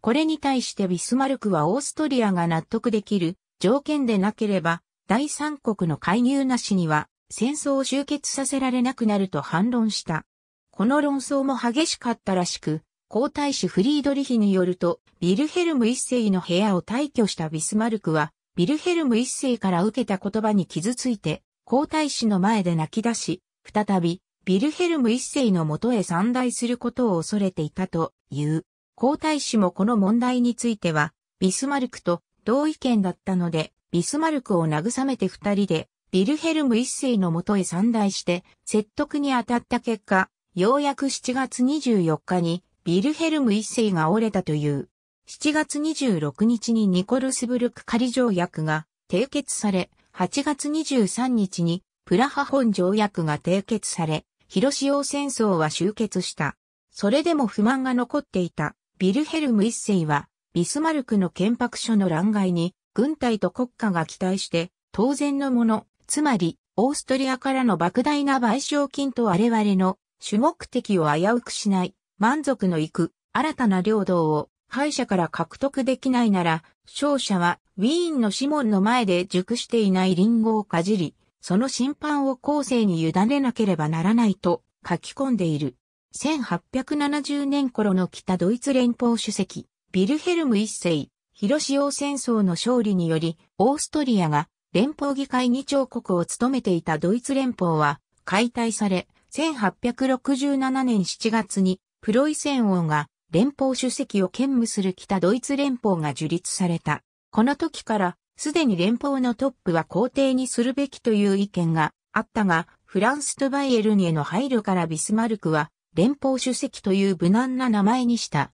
S1: これに対してビスマルクはオーストリアが納得できる条件でなければ、第三国の介入なしには戦争を終結させられなくなると反論した。この論争も激しかったらしく、皇太子フリードリヒによると、ビルヘルム一世の部屋を退去したビスマルクは、ビルヘルム一世から受けた言葉に傷ついて、皇太子の前で泣き出し、再び、ビルヘルム一世の元へ散大することを恐れていたという。皇太子もこの問題については、ビスマルクと同意見だったので、ビスマルクを慰めて二人で、ビルヘルム一世のもとへ散大して、説得に当たった結果、ようやく7月24日に、ビルヘルム一世が折れたという。7月26日にニコルスブルク仮条約が締結され、8月23日にプラハ本条約が締結され、広島戦争は終結した。それでも不満が残っていたビルヘルム一世は、ビスマルクの憲白書の乱外に、軍隊と国家が期待して、当然のもの、つまり、オーストリアからの莫大な賠償金と我々の主目的を危うくしない、満足のいく、新たな領土を敗者から獲得できないなら、勝者はウィーンのシモンの前で熟していないリンゴをかじり、その審判を後世に委ねなければならないと書き込んでいる。1870年頃の北ドイツ連邦主席、ビルヘルム一世、広潮戦争の勝利により、オーストリアが連邦議会議長国を務めていたドイツ連邦は解体され、1867年7月にプロイセン王が連邦主席を兼務する北ドイツ連邦が樹立された。この時からすでに連邦のトップは皇帝にするべきという意見があったが、フランスとバイエルンへの配慮からビスマルクは連邦主席という無難な名前にした。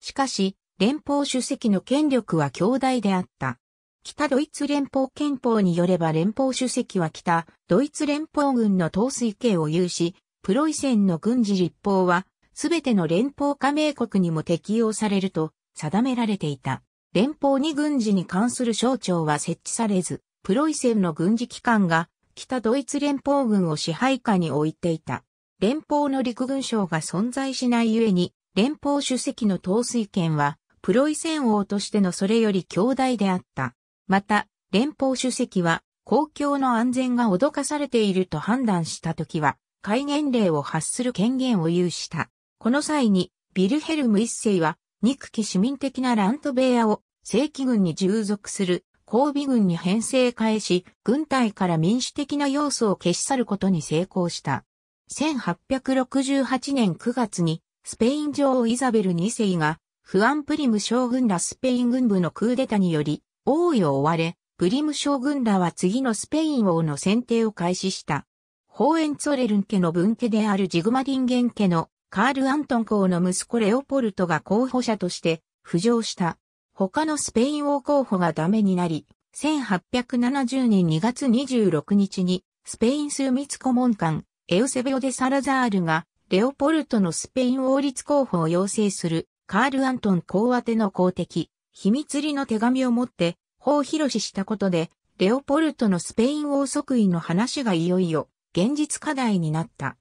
S1: しかし、連邦主席の権力は強大であった。北ドイツ連邦憲法によれば連邦主席は北ドイツ連邦軍の統帥権を有し、プロイセンの軍事立法は、すべての連邦加盟国にも適用されると定められていた。連邦に軍事に関する省庁は設置されず、プロイセンの軍事機関が北ドイツ連邦軍を支配下に置いていた。連邦の陸軍省が存在しないゆえに、連邦主席の統帥権は、プロイセン王としてのそれより強大であった。また、連邦主席は、公共の安全が脅かされていると判断したときは、戒厳令を発する権限を有した。この際に、ビルヘルム一世は、憎き市民的なラントベアを正規軍に従属する交尾軍に編成返し、軍隊から民主的な要素を消し去ることに成功した。1868年9月にスペイン女王イザベル2世がフアン・プリム将軍らスペイン軍部のクーデタにより王位を追われ、プリム将軍らは次のスペイン王の選定を開始した。ホーエンツォレルン家の分家であるジグマリンゲン家のカール・アントン公の息子レオポルトが候補者として浮上した。他のスペイン王候補がダメになり、1870年2月26日にスペイン枢密顧問官エウセベオ・デ・サラザールが、レオポルトのスペイン王立候補を要請する、カール・アントン公宛ての公敵、秘密裏の手紙を持って、法広ししたことで、レオポルトのスペイン王即位の話がいよいよ、現実課題になった。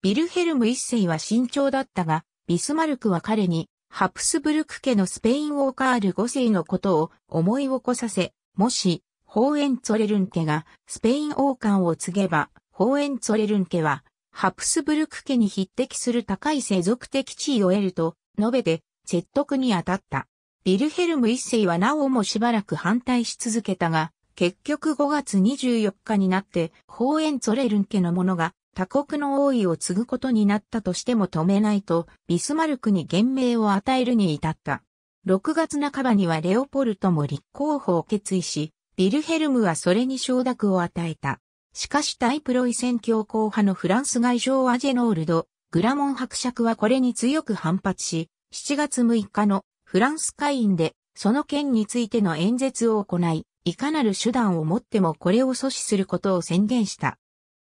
S1: ビルヘルム一世は慎重だったが、ビスマルクは彼に、ハプスブルク家のスペイン王カール五世のことを思い起こさせ、もし、ホーエンツォレルン家がスペイン王冠を継げば、ホーエンツォレルン家は、ハプスブルク家に匹敵する高い世俗的地位を得ると、述べて、説得に当たった。ビルヘルム一世はなおもしばらく反対し続けたが、結局5月24日になって、ホーエンツォレルン家の者が他国の王位を継ぐことになったとしても止めないと、ビスマルクに言命を与えるに至った。6月半ばにはレオポルトも立候補を決意し、ビルヘルムはそれに承諾を与えた。しかし対プロイセン強硬派のフランス外相アジェノールド、グラモン伯爵はこれに強く反発し、7月6日のフランス会員でその件についての演説を行い、いかなる手段をもってもこれを阻止することを宣言した。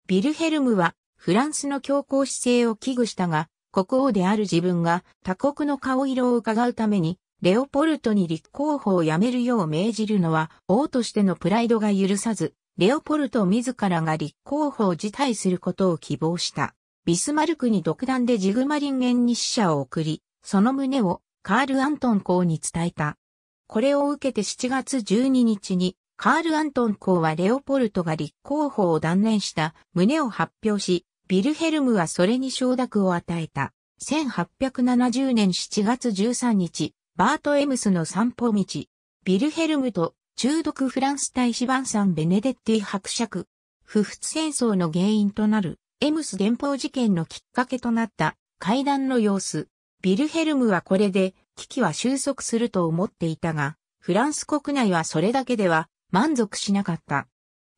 S1: ビルヘルムはフランスの強硬姿勢を危惧したが、国王である自分が他国の顔色を伺うために、レオポルトに立候補をやめるよう命じるのは王としてのプライドが許さず、レオポルト自らが立候補を辞退することを希望した。ビスマルクに独断でジグマリンゲンに使者を送り、その旨をカール・アントン公に伝えた。これを受けて7月12日に、カール・アントン公はレオポルトが立候補を断念した旨を発表し、ビルヘルムはそれに承諾を与えた。1870年7月13日、バート・エムスの散歩道、ビルヘルムと中毒フランス大使バンサン・ベネデッティ伯爵。不仏戦争の原因となる、エムス伝法事件のきっかけとなった会談の様子。ビルヘルムはこれで危機は収束すると思っていたが、フランス国内はそれだけでは満足しなかった。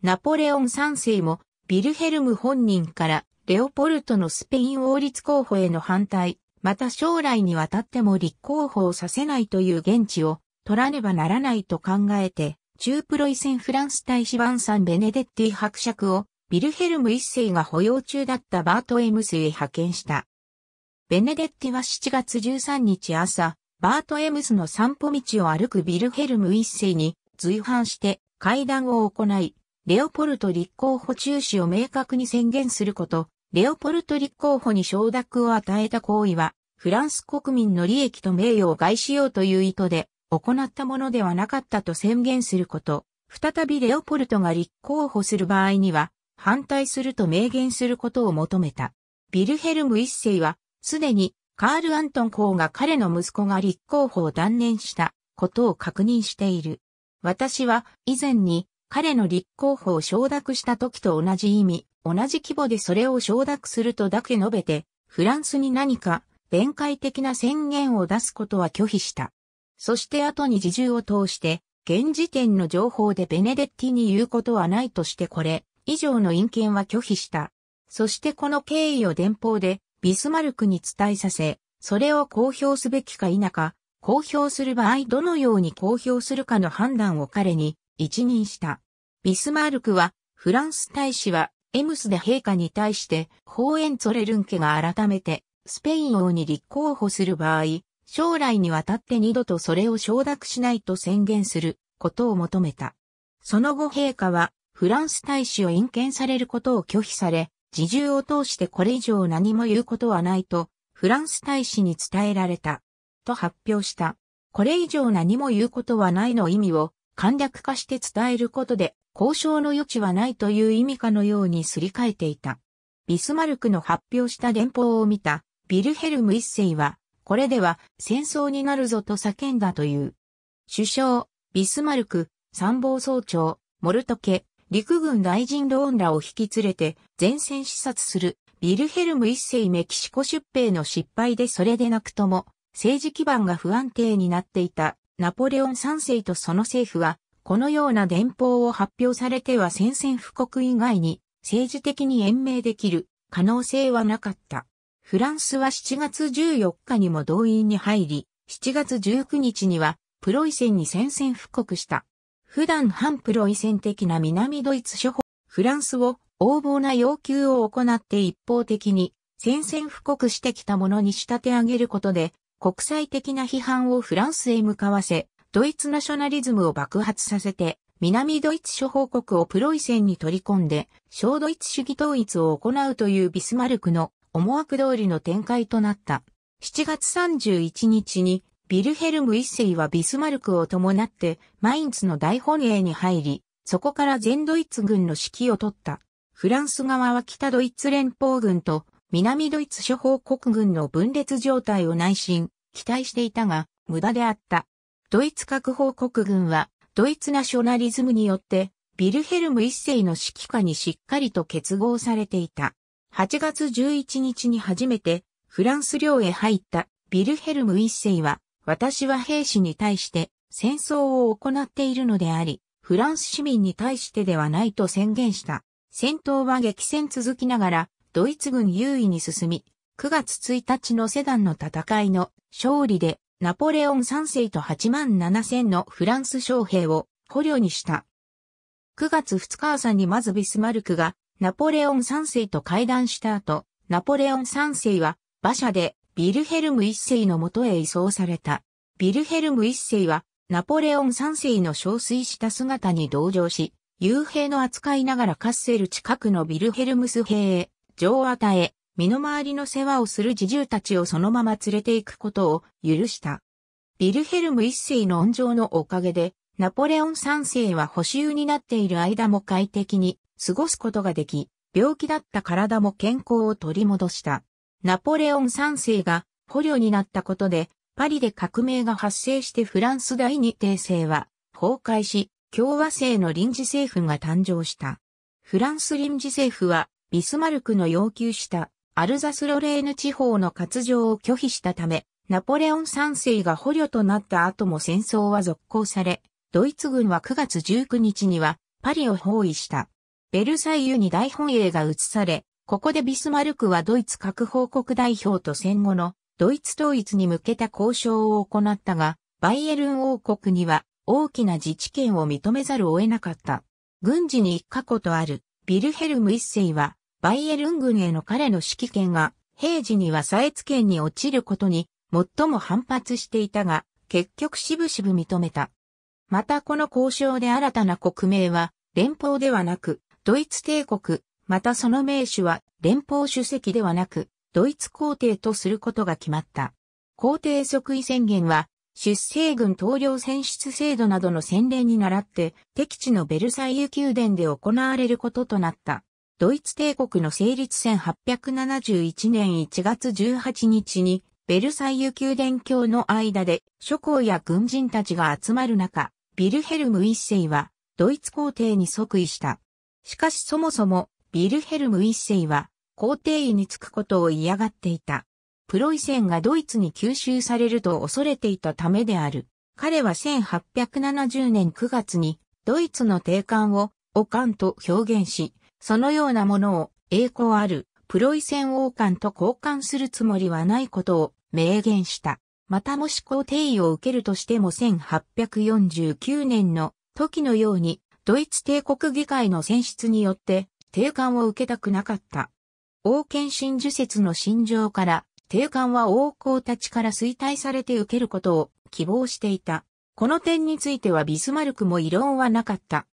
S1: ナポレオン3世もビルヘルム本人からレオポルトのスペイン王立候補への反対、また将来にわたっても立候補をさせないという現地を取らねばならないと考えて、中プロイセンフランス大使ワンサン・ベネデッティ伯爵を、ビルヘルム一世が保養中だったバート・エムスへ派遣した。ベネデッティは7月13日朝、バート・エムスの散歩道を歩くビルヘルム一世に随伴して会談を行い、レオポルト立候補中止を明確に宣言すること、レオポルト立候補に承諾を与えた行為は、フランス国民の利益と名誉を害しようという意図で、行ったものではなかったと宣言すること、再びレオポルトが立候補する場合には、反対すると明言することを求めた。ビルヘルム一世は、すでにカール・アントン公が彼の息子が立候補を断念したことを確認している。私は以前に彼の立候補を承諾した時と同じ意味、同じ規模でそれを承諾するとだけ述べて、フランスに何か弁解的な宣言を出すことは拒否した。そして後に自重を通して、現時点の情報でベネデッティに言うことはないとしてこれ、以上の陰見は拒否した。そしてこの経緯を電報で、ビスマルクに伝えさせ、それを公表すべきか否か、公表する場合どのように公表するかの判断を彼に一任した。ビスマルクは、フランス大使は、エムスで陛下に対して、ホーエンツォレルン家が改めて、スペイン王に立候補する場合、将来にわたって二度とそれを承諾しないと宣言することを求めた。その後陛下はフランス大使を引見されることを拒否され、自重を通してこれ以上何も言うことはないと、フランス大使に伝えられた。と発表した。これ以上何も言うことはないの意味を簡略化して伝えることで、交渉の余地はないという意味かのようにすり替えていた。ビスマルクの発表した電報を見た、ビルヘルム一世は、これでは戦争になるぞと叫んだという。首相、ビスマルク、参謀総長、モルトケ、陸軍大臣ローンらを引き連れて前線視察するビルヘルム一世メキシコ出兵の失敗でそれでなくとも政治基盤が不安定になっていたナポレオン三世とその政府はこのような電報を発表されては宣戦布告以外に政治的に延命できる可能性はなかった。フランスは7月14日にも動員に入り、7月19日にはプロイセンに宣戦布告した。普段反プロイセン的な南ドイツ諸法、フランスを横暴な要求を行って一方的に宣戦布告してきたものに仕立て上げることで、国際的な批判をフランスへ向かわせ、ドイツナショナリズムを爆発させて、南ドイツ諸法国をプロイセンに取り込んで、小ドイツ主義統一を行うというビスマルクの思惑通りの展開となった。7月31日に、ビルヘルム一世はビスマルクを伴って、マインツの大本営に入り、そこから全ドイツ軍の指揮を取った。フランス側は北ドイツ連邦軍と南ドイツ諸邦国軍の分裂状態を内心、期待していたが、無駄であった。ドイツ各邦国軍は、ドイツナショナリズムによって、ビルヘルム一世の指揮下にしっかりと結合されていた。8月11日に初めてフランス領へ入ったビルヘルム一世は、私は兵士に対して戦争を行っているのであり、フランス市民に対してではないと宣言した。戦闘は激戦続きながら、ドイツ軍優位に進み、9月1日のセダンの戦いの勝利で、ナポレオン3世と8万7千のフランス将兵を捕虜にした。9月2日朝にまずビスマルクがナポレオン3世と会談した後、ナポレオン3世は馬車でビルヘルム1世の元へ移送された。ビルヘルム1世はナポレオン3世の憔悴した姿に同情し、幽閉の扱いながらカッセル近くのビルヘルムス兵へ、情を与え、身の回りの世話をする侍従たちをそのまま連れて行くことを許した。ビルヘルム一世の恩情のおかげで、ナポレオン三世は補修になっている間も快適に過ごすことができ、病気だった体も健康を取り戻した。ナポレオン3世が捕虜になったことで、パリで革命が発生してフランス第二帝政は崩壊し、共和制の臨時政府が誕生した。フランス臨時政府は、ビスマルクの要求したアルザスロレーヌ地方の割譲を拒否したため、ナポレオン3世が捕虜となった後も戦争は続行され、ドイツ軍は9月19日にはパリを包囲した。ベルサイユに大本営が移され、ここでビスマルクはドイツ各報告代表と戦後のドイツ統一に向けた交渉を行ったが、バイエルン王国には大きな自治権を認めざるを得なかった。軍事に一過去とあるビルヘルム一世は、バイエルン軍への彼の指揮権が、平時には佐越権に落ちることに、最も反発していたが、結局しぶしぶ認めた。またこの交渉で新たな国名は、連邦ではなく、ドイツ帝国、またその名手は連邦主席ではなく、ドイツ皇帝とすることが決まった。皇帝即位宣言は、出生軍統領選出制度などの先例に倣って、敵地のベルサイユ宮殿で行われることとなった。ドイツ帝国の成立1871年1月18日に、ベルサイユ宮殿教の間で諸侯や軍人たちが集まる中、ビルヘルム一世はドイツ皇帝に即位した。しかしそもそも、ビルヘルム一世は、皇帝位につくことを嫌がっていた。プロイセンがドイツに吸収されると恐れていたためである。彼は1870年9月に、ドイツの定冠を、王冠と表現し、そのようなものを、栄光ある、プロイセン王冠と交換するつもりはないことを、明言した。またもし皇帝位を受けるとしても1849年の時のようにドイツ帝国議会の選出によって、定冠を受けたくなかった。王権真珠説の心情から、定冠は王侯たちから衰退されて受けることを希望していた。この点についてはビスマルクも異論はなかった。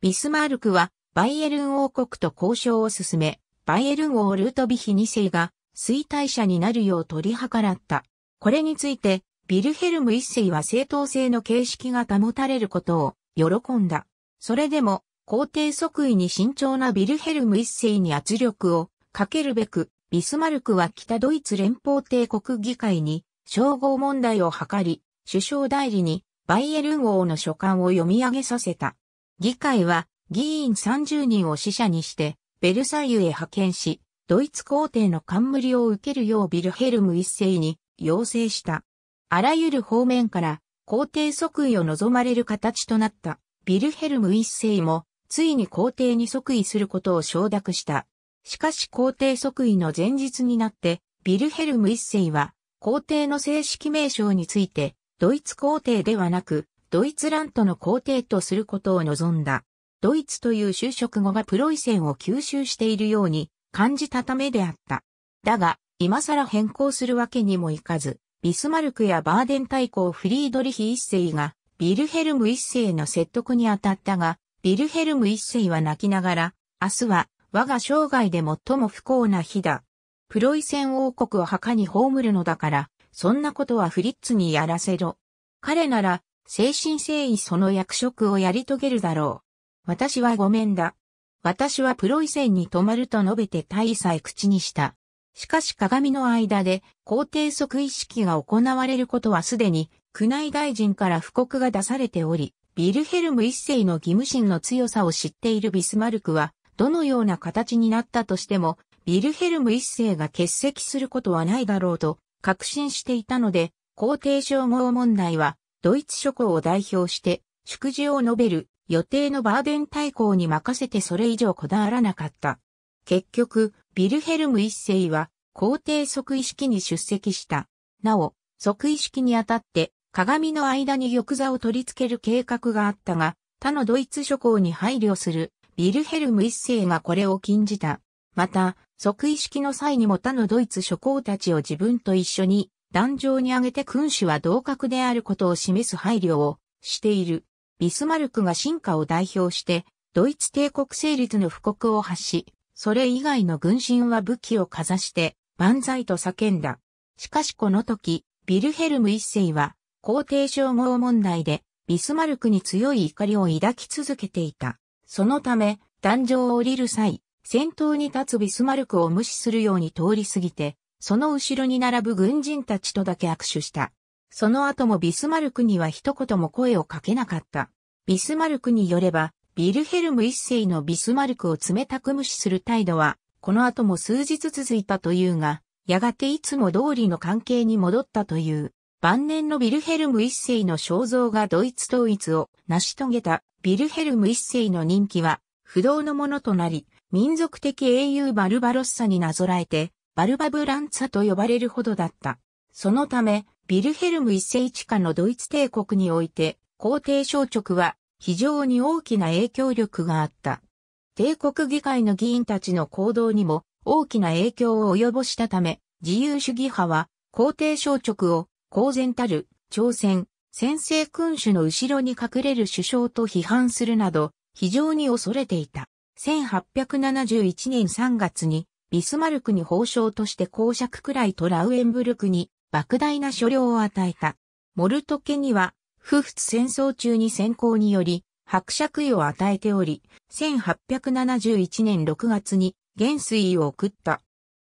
S1: ビスマルクはバイエルン王国と交渉を進め、バイエルン王ルートビヒ2世が衰退者になるよう取り計らった。これについて、ビルヘルム1世は正当性の形式が保たれることを喜んだ。それでも、皇帝即位に慎重なビルヘルム一世に圧力をかけるべく、ビスマルクは北ドイツ連邦帝国議会に称号問題を図り、首相代理にバイエルン王の書簡を読み上げさせた。議会は議員30人を死者にしてベルサイユへ派遣し、ドイツ皇帝の冠を受けるようビルヘルム一世に要請した。あらゆる方面から皇帝即位を望まれる形となった。ビルヘルム一世も、ついに皇帝に即位することを承諾した。しかし皇帝即位の前日になって、ビルヘルム一世は、皇帝の正式名称について、ドイツ皇帝ではなく、ドイツラントの皇帝とすることを望んだ。ドイツという就職後がプロイセンを吸収しているように感じたためであった。だが、今更変更するわけにもいかず、ビスマルクやバーデン大公フリードリヒ一世がビルヘルム一世の説得に当たったが、ビルヘルム一世は泣きながら、明日は我が生涯で最も不幸な日だ。プロイセン王国を墓に葬るのだから、そんなことはフリッツにやらせろ。彼なら、精神誠意その役職をやり遂げるだろう。私はごめんだ。私はプロイセンに泊まると述べて大差へ口にした。しかし鏡の間で、皇帝即位式が行われることはすでに宮内大臣から布告が出されており、ビルヘルム一世の義務心の強さを知っているビスマルクは、どのような形になったとしても、ビルヘルム一世が欠席することはないだろうと確信していたので、皇帝称号問題は、ドイツ諸侯を代表して、祝辞を述べる予定のバーデン大公に任せてそれ以上こだわらなかった。結局、ビルヘルム一世は皇帝即位式に出席した。なお、即位式にあたって鏡の間に玉座を取り付ける計画があったが、他のドイツ諸侯に配慮するビルヘルム一世がこれを禁じた。また、即位式の際にも他のドイツ諸侯たちを自分と一緒に壇上に上げて君主は同格であることを示す配慮をしている。ビスマルクが進化を代表して、ドイツ帝国成立の布告を発し、それ以外の軍神は武器をかざして、万歳と叫んだ。しかしこの時、ビルヘルム一世は、皇帝称号問題で、ビスマルクに強い怒りを抱き続けていた。そのため、壇上を降りる際、先頭に立つビスマルクを無視するように通り過ぎて、その後ろに並ぶ軍人たちとだけ握手した。その後もビスマルクには一言も声をかけなかった。ビスマルクによれば、ビルヘルム一世のビスマルクを冷たく無視する態度は、この後も数日続いたというが、やがていつも通りの関係に戻ったという。晩年のビルヘルム一世の肖像がドイツ統一を成し遂げたビルヘルム一世の人気は不動のものとなり、民族的英雄バルバロッサになぞらえて、バルバブランツァと呼ばれるほどだった。そのため、ビルヘルム一世一下のドイツ帝国において、皇帝小直は非常に大きな影響力があった。帝国議会の議員たちの行動にも大きな影響を及ぼしたため、自由主義派は皇帝小直を公然たる、朝鮮、先制君主の後ろに隠れる首相と批判するなど、非常に恐れていた。1871年3月に、ビスマルクに褒章として公爵くらいトラウエンブルクに、莫大な所領を与えた。モルト家には、夫婦戦争中に先行により、伯爵位を与えており、1871年6月に、元帥を送った。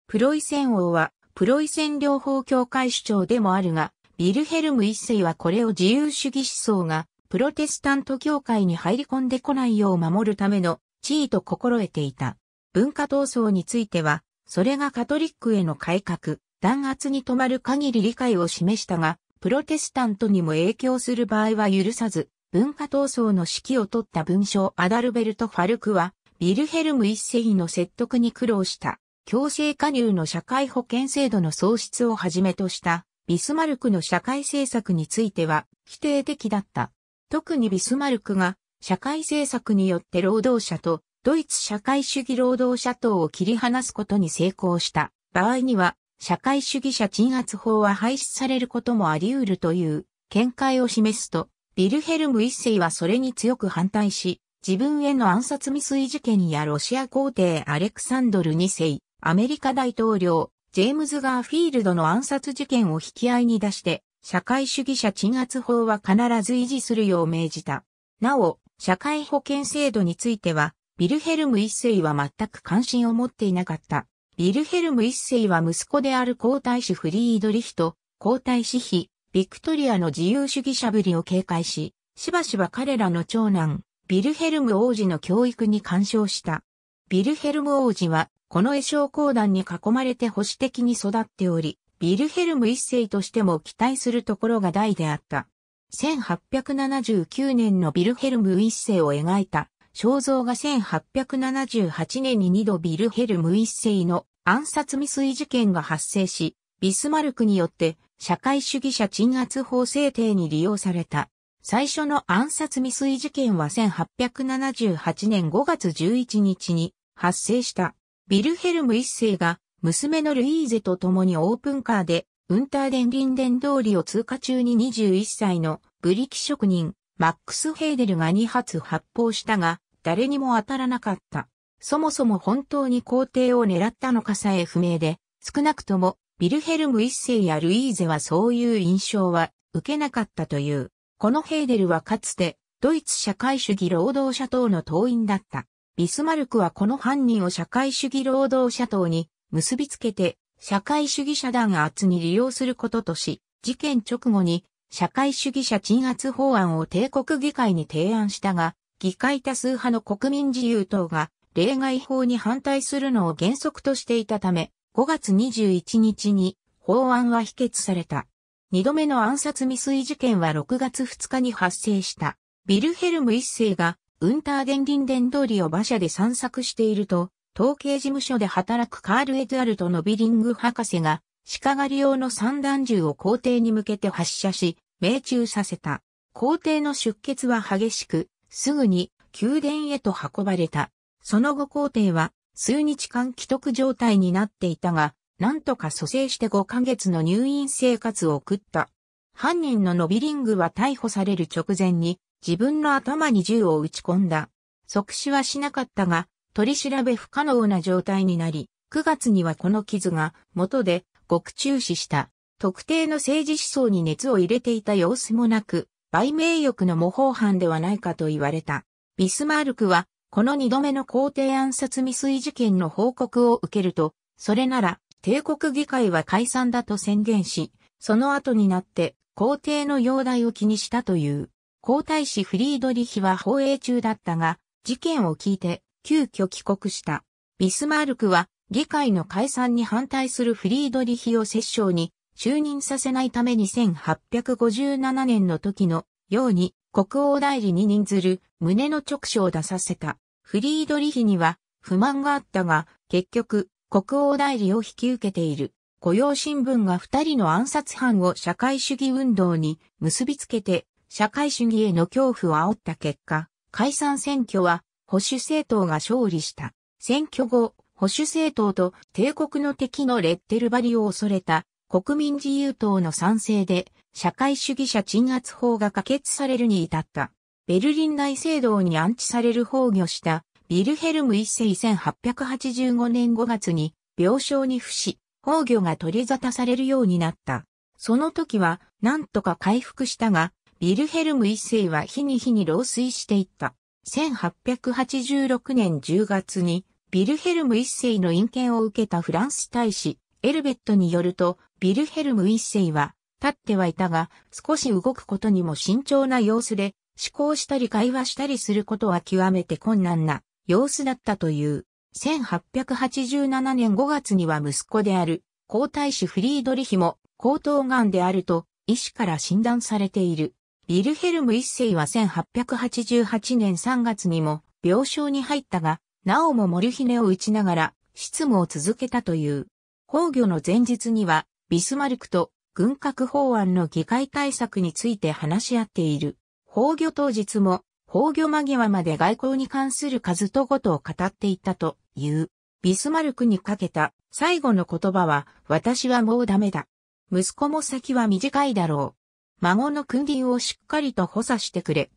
S1: プロイセン王は、プロイセン療法協会主張でもあるが、ビルヘルム一世はこれを自由主義思想が、プロテスタント教会に入り込んでこないよう守るための地位と心得ていた。文化闘争については、それがカトリックへの改革、弾圧に止まる限り理解を示したが、プロテスタントにも影響する場合は許さず、文化闘争の指揮を取った文章アダルベルト・ファルクは、ビルヘルム一世の説得に苦労した。強制加入の社会保険制度の創出をはじめとしたビスマルクの社会政策については否定的だった。特にビスマルクが社会政策によって労働者とドイツ社会主義労働者等を切り離すことに成功した場合には社会主義者鎮圧法は廃止されることもあり得るという見解を示すと、ビルヘルム一世はそれに強く反対し、自分への暗殺未遂事件やロシア皇帝アレクサンドル二世、アメリカ大統領、ジェームズ・ガーフィールドの暗殺事件を引き合いに出して、社会主義者鎮圧法は必ず維持するよう命じた。なお、社会保険制度については、ビルヘルム一世は全く関心を持っていなかった。ビルヘルム一世は息子である皇太子フリードリヒと、皇太子妃、ビクトリアの自由主義者ぶりを警戒し、しばしば彼らの長男、ビルヘルム王子の教育に干渉した。ビルヘルム王子はこの絵小講談に囲まれて保守的に育っており、ビルヘルム一世としても期待するところが大であった。1879年のビルヘルム一世を描いた肖像が1878年に2度ビルヘルム一世の暗殺未遂事件が発生し、ビスマルクによって社会主義者鎮圧法制定に利用された。最初の暗殺未遂事件は1878年5月11日に発生した。ビルヘルム一世が娘のルイーゼと共にオープンカーでウンターデンリンデン通りを通過中に21歳のブリキ職人マックス・ヘーデルが2発発砲したが誰にも当たらなかった。そもそも本当に皇帝を狙ったのかさえ不明で少なくともビルヘルム一世やルイーゼはそういう印象は受けなかったという。このヘーデルはかつてドイツ社会主義労働者党の党員だった。ビスマルクはこの犯人を社会主義労働者党に結びつけて社会主義者弾圧に利用することとし、事件直後に社会主義者鎮圧法案を帝国議会に提案したが、議会多数派の国民自由党が例外法に反対するのを原則としていたため、5月21日に法案は否決された。二度目の暗殺未遂事件は6月2日に発生した。ビルヘルム一世がウンターデンリンデン通りを馬車で散策していると、統計事務所で働くカール・エドゥアルトノビリング博士が、鹿狩り用の散弾銃を皇帝に向けて発射し、命中させた。皇帝の出血は激しく、すぐに宮殿へと運ばれた。その後皇帝は数日間既得状態になっていたが、なんとか蘇生して5ヶ月の入院生活を送った。犯人のノビリングは逮捕される直前に自分の頭に銃を撃ち込んだ。即死はしなかったが、取り調べ不可能な状態になり、9月にはこの傷が元で極中死した。特定の政治思想に熱を入れていた様子もなく、売名欲の模倣犯ではないかと言われた。ビスマールクは、この二度目の皇帝暗殺未遂事件の報告を受けると、それなら、帝国議会は解散だと宣言し、その後になって、皇帝の容体を気にしたという。皇太子フリードリヒは放映中だったが、事件を聞いて、急遽帰国した。ビスマルクは、議会の解散に反対するフリードリヒを摂政に就任させないために1857年の時のように国王代理に任ずる胸の直書を出させた。フリードリヒには不満があったが、結局、国王代理を引き受けている。雇用新聞が二人の暗殺犯を社会主義運動に結びつけて社会主義への恐怖を煽った結果、解散選挙は保守政党が勝利した。選挙後、保守政党と帝国の敵のレッテル張りを恐れた国民自由党の賛成で社会主義者鎮圧法が可決されるに至った。ベルリン大聖堂に安置される崩御したビルヘルム一世1885年5月に病床に伏し、崩御が取り沙汰されるようになった。その時は何とか回復したが、ビルヘルム一世は日に日に老衰していった。1886年10月に、ビルヘルム一世の陰検を受けたフランス大使、エルベットによると、ビルヘルム一世は、立ってはいたが、少し動くことにも慎重な様子で、思考したり会話したりすることは極めて困難な様子だったという。1887年5月には息子である皇太子フリードリヒも高頭癌であると医師から診断されている。ビルヘルム一世は1888年3月にも病床に入ったが、なおも森ひねを打ちながら執務を続けたという。崩御の前日には、ビスマルクと軍拡法案の議会対策について話し合っている。崩御当日も、崩御間際まで外交に関する数とごとを語っていたという。ビスマルクにかけた最後の言葉は、私はもうダメだ。息子も先は短いだろう。孫の君臨をしっかりと補佐してくれ。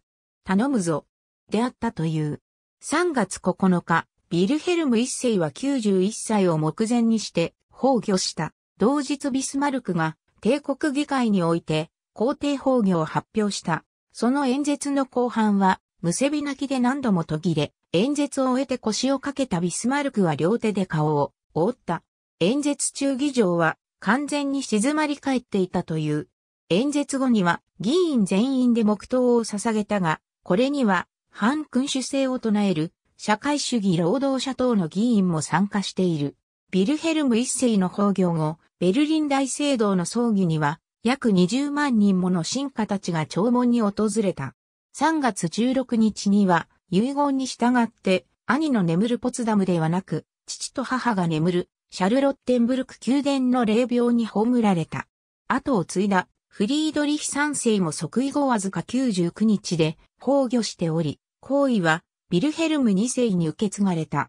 S1: 頼むぞ。であったという。3月9日、ビルヘルム一世は91歳を目前にして崩御した。同日ビスマルクが帝国議会において皇帝崩御を発表した。その演説の後半は、むせび泣きで何度も途切れ、演説を終えて腰をかけたビスマルクは両手で顔を覆った。演説中議場は完全に静まり返っていたという。演説後には議員全員で黙祷を捧げたが、これには反君主制を唱える社会主義労働者党の議員も参加している。ビルヘルム一世の崩御後、ベルリン大聖堂の葬儀には約20万人もの信家たちが弔問に訪れた。3月16日には遺言に従って兄の眠るポツダムではなく、父と母が眠るシャルロッテンブルク宮殿の霊廟に葬られた。後を継いだフリードリヒ三世も即位後わずか99日で崩御しており、皇位はビルヘルム2世に受け継がれた。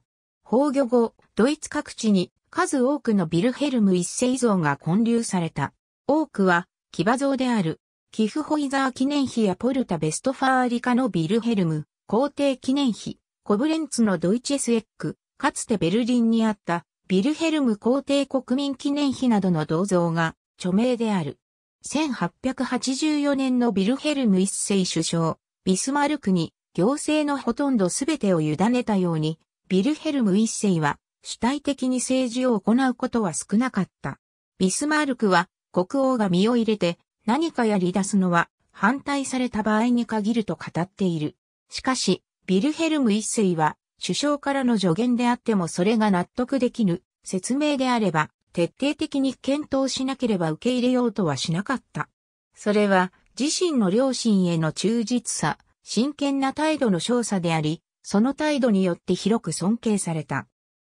S1: 崩御後、ドイツ各地に数多くのビルヘルム1世像が建立された。多くは騎馬像である、キフホイザー記念碑やポルタ・ベストファーリカのビルヘルム、皇帝記念碑、コブレンツのドイチェスエック、かつてベルリンにあったビルヘルム皇帝国民記念碑などの銅像が著名である。1884年のビルヘルム一世首相、ビスマルクに行政のほとんど全てを委ねたように、ビルヘルム一世は主体的に政治を行うことは少なかった。ビスマルクは国王が身を入れて何かやり出すのは反対された場合に限ると語っている。しかし、ビルヘルム一世は首相からの助言であってもそれが納得できぬ説明であれば徹底的に検討しなければ受け入れようとはしなかった。それは自身の両親への忠実さ、真剣な態度の少佐であり、その態度によって広く尊敬された。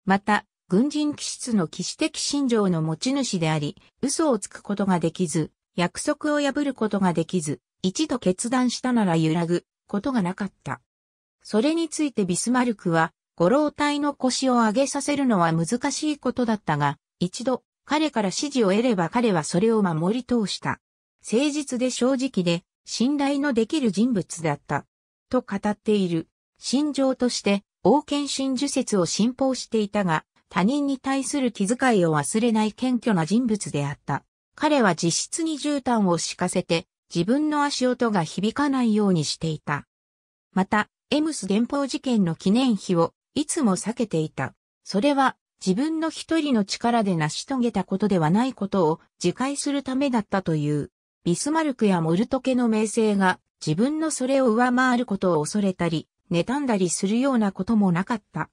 S1: また、軍人気質の騎士的心情の持ち主であり、嘘をつくことができず、約束を破ることができず、一度決断したなら揺らぐことがなかった。それについてビスマルクは、ご老体の腰を上げさせるのは難しいことだったが、一度、彼から指示を得れば彼はそれを守り通した。誠実で正直で、信頼のできる人物だった。と語っている。心情として、王権真珠説を信奉していたが、他人に対する気遣いを忘れない謙虚な人物であった。彼は実質に絨毯を敷かせて、自分の足音が響かないようにしていた。また、エムス伝法事件の記念碑をいつも避けていた。それは自分の一人の力で成し遂げたことではないことを自戒するためだったという、ビスマルクやモルトケの名声が自分のそれを上回ることを恐れたり、妬んだりするようなこともなかった。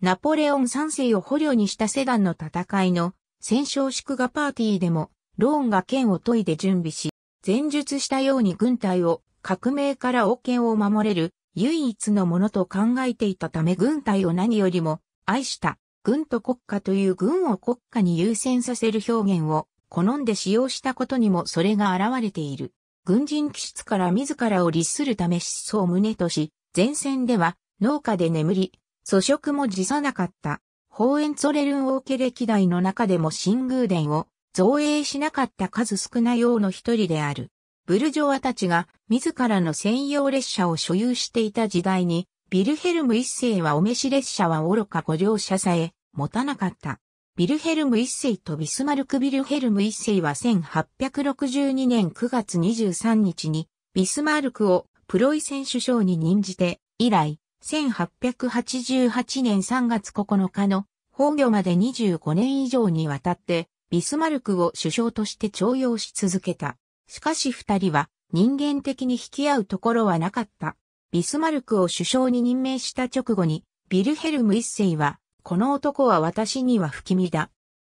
S1: ナポレオン三世を捕虜にしたセダンの戦いの戦勝祝賀パーティーでも、ローンが剣を研いで準備し、前述したように軍隊を革命から王権を守れる唯一のものと考えていたため軍隊を何よりも愛した。軍と国家という軍を国家に優先させる表現を好んで使用したことにもそれが現れている。軍人気質から自らを律するため思想を胸とし、前線では農家で眠り、粗食も辞さなかった。ホーエンツレルン王家歴代の中でも新宮殿を造営しなかった数少ない王の一人である。ブルジョワたちが自らの専用列車を所有していた時代に、ビルヘルム一世はお召し列車は愚かご両者さえ、持たなかった。ビルヘルム一世とビスマルク・ビルヘルム一世は1862年9月23日にビスマルクをプロイセン首相に任じて、以来、1888年3月9日の崩御まで25年以上にわたって、ビスマルクを首相として徴用し続けた。しかし二人は人間的に引き合うところはなかった。ビスマルクを首相に任命した直後に、ビルヘルム一世はこの男は私には不気味だ。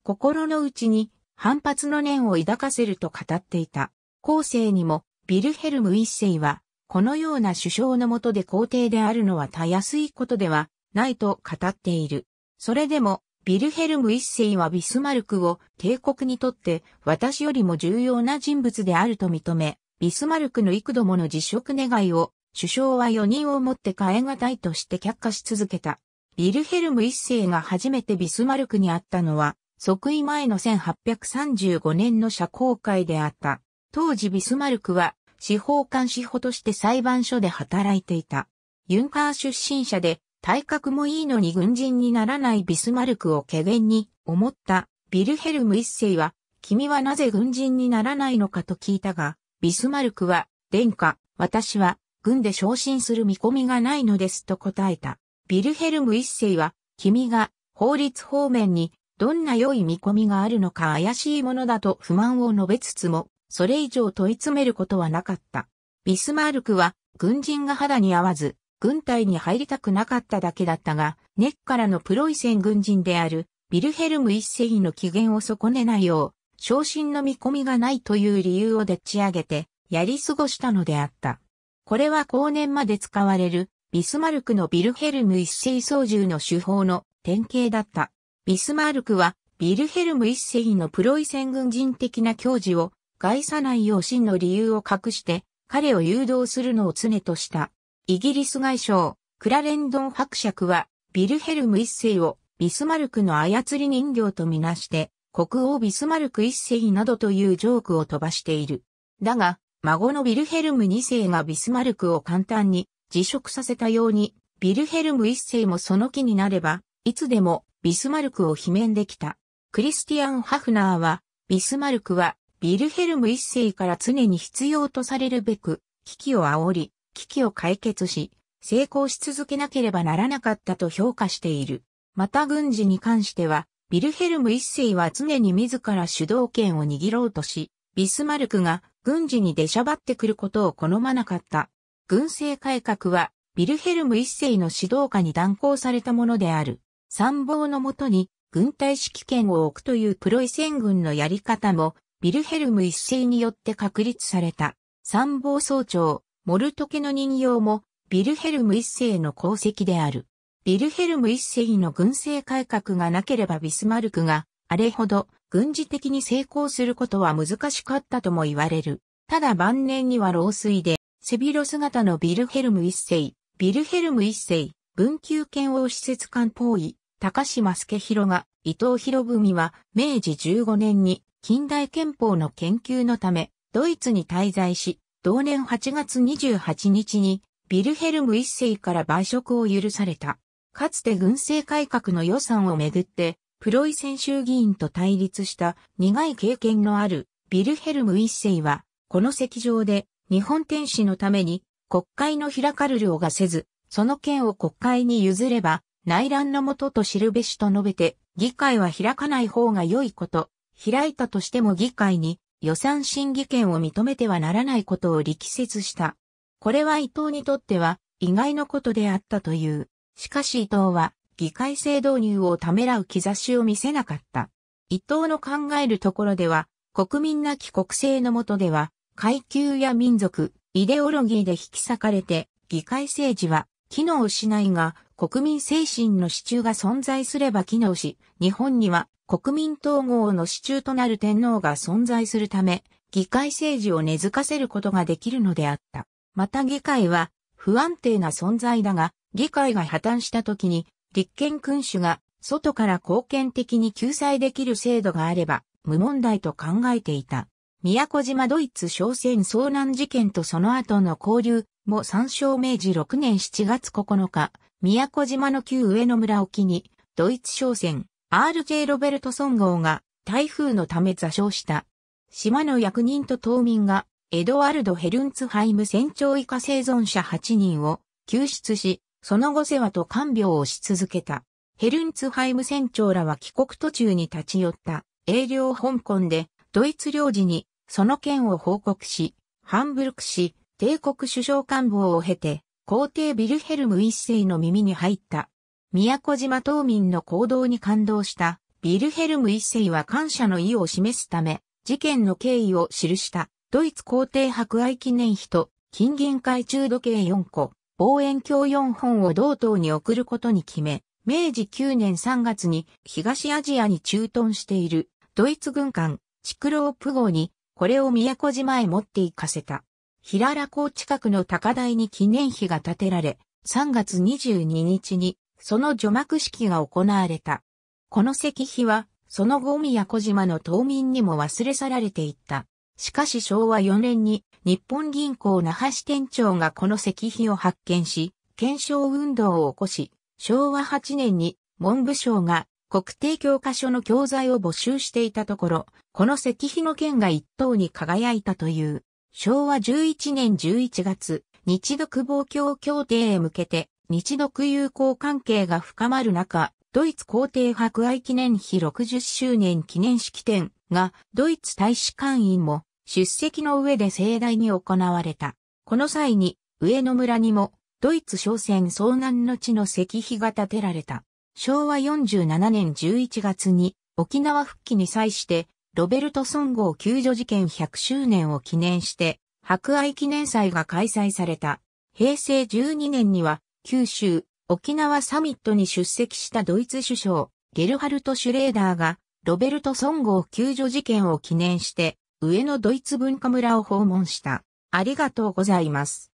S1: 心の内に反発の念を抱かせると語っていた。後世にも、ビルヘルム一世は、このような首相のもとで皇帝であるのはたやすいことではないと語っている。それでも、ビルヘルム一世はビスマルクを帝国にとって私よりも重要な人物であると認め、ビスマルクの幾度もの辞職願いを首相は4人をもって変え難いとして却下し続けた。ビルヘルム一世が初めてビスマルクに会ったのは、即位前の1835年の社交会であった。当時ビスマルクは、司法官司法として裁判所で働いていた。ユンカー出身者で、体格もいいのに軍人にならないビスマルクを懸念に思ったビルヘルム一世は、君はなぜ軍人にならないのかと聞いたが、ビスマルクは、殿下、私は、軍で昇進する見込みがないのですと答えた。ビルヘルム一世は、君が法律方面にどんな良い見込みがあるのか怪しいものだと不満を述べつつも、それ以上問い詰めることはなかった。ビスマールクは軍人が肌に合わず、軍隊に入りたくなかっただけだったが、根っからのプロイセン軍人であるビルヘルム一世の機嫌を損ねないよう、昇進の見込みがないという理由をでっち上げて、やり過ごしたのであった。これは後年まで使われるビスマルクのビルヘルム一世操縦の手法の典型だった。ビスマルクは、ビルヘルム一世のプロイセン軍人的な教授を害さないよう真の理由を隠して、彼を誘導するのを常とした。イギリス外相、クラレンドン伯爵は、ビルヘルム一世をビスマルクの操り人形とみなして、国王ビスマルク一世などというジョークを飛ばしている。だが、孫のビルヘルム二世がビスマルクを簡単に辞職させたように、ビルヘルム一世もその気になれば、いつでもビスマルクを罷免できた。クリスティアン・ハフナーは、ビスマルクはビルヘルム一世から常に必要とされるべく、危機を煽り、危機を解決し、成功し続けなければならなかったと評価している。また軍事に関しては、ビルヘルム一世は常に自ら主導権を握ろうとし、ビスマルクが軍事に出しゃばってくることを好まなかった。軍政改革は、ビルヘルム一世の指導下に断行されたものである。参謀のもとに、軍隊指揮権を置くというプロイセン軍のやり方も、ビルヘルム一世によって確立された。参謀総長、モルトケの人形も、ビルヘルム一世の功績である。ビルヘルム一世の軍政改革がなければビスマルクが、あれほど軍事的に成功することは難しかったとも言われる。ただ晩年には老衰で、背広姿のビルヘルム一世、ビルヘルム一世、文久剣王施設官法医、高島助広が、伊藤博文は、明治15年に、近代憲法の研究のため、ドイツに滞在し、同年8月28日に、ビルヘルム一世から賠職を許された。かつて軍政改革の予算をめぐって、プロイセン州議員と対立した苦い経験のあるビルヘルム一世は、この席上で日本天使のために国会の開かるるがせず、その件を国会に譲れば、内乱のもとと知るべしと述べて、議会は開かない方が良いこと、開いたとしても議会に予算審議権を認めてはならないことを力説した。これは伊藤にとっては意外のことであったという。しかし伊藤は議会制導入をためらう兆しを見せなかった。伊藤の考えるところでは、国民なき国政のもとでは、階級や民族、イデオロギーで引き裂かれて、議会政治は機能しないが、国民精神の支柱が存在すれば機能し、日本には国民統合の支柱となる天皇が存在するため、議会政治を根付かせることができるのであった。また議会は不安定な存在だが、議会が破綻した時に、立憲君主が外から貢献的に救済できる制度があれば、無問題と考えていた。宮古島ドイツ商船遭難事件とその後の交流も参照明治6年7月9日、宮古島の旧上野村沖に、ドイツ商船 RJ ロベルトソン号が台風のため座礁した。島の役人と島民がエドワルド・ヘルンツハイム船長以下生存者8人を救出し、その後世話と看病をし続けた。ヘルンツハイム船長らは帰国途中に立ち寄った。英領香港でドイツ領事にその件を報告し、ハンブルク市帝国首相官房を経て、皇帝ビルヘルム一世の耳に入った。宮古島島民の行動に感動したビルヘルム一世は感謝の意を示すため、事件の経緯を記したドイツ皇帝博愛記念碑と金銀海中時計4個、望遠鏡4本を同等に送ることに決め、明治9年3月に東アジアに駐屯しているドイツ軍艦チクロープ号にこれを宮古島へ持って行かせた。平良港近くの高台に記念碑が建てられ、3月22日にその除幕式が行われた。この石碑は、その後宮古島の島民にも忘れ去られていった。しかし昭和4年に日本銀行那覇支店長がこの石碑を発見し、検証運動を起こし、昭和8年に文部省が国定教科書の教材を募集していたところ、この石碑の剣が一等に輝いたという、昭和11年11月、日独防共協定へ向けて、日独友好関係が深まる中、ドイツ皇帝博愛記念碑60周年記念式典が、ドイツ大使館員も出席の上で盛大に行われた。この際に、上野村にも、ドイツ商船遭難の地の石碑が建てられた。昭和47年11月に、沖縄復帰に際して、ロベルトソン号救助事件100周年を記念して、博愛記念祭が開催された。平成12年には、九州、沖縄サミットに出席したドイツ首相、ゲルハルト・シュレーダーが、ロベルト・ソン号救助事件を記念して、上野ドイツ文化村を訪問した。ありがとうございます。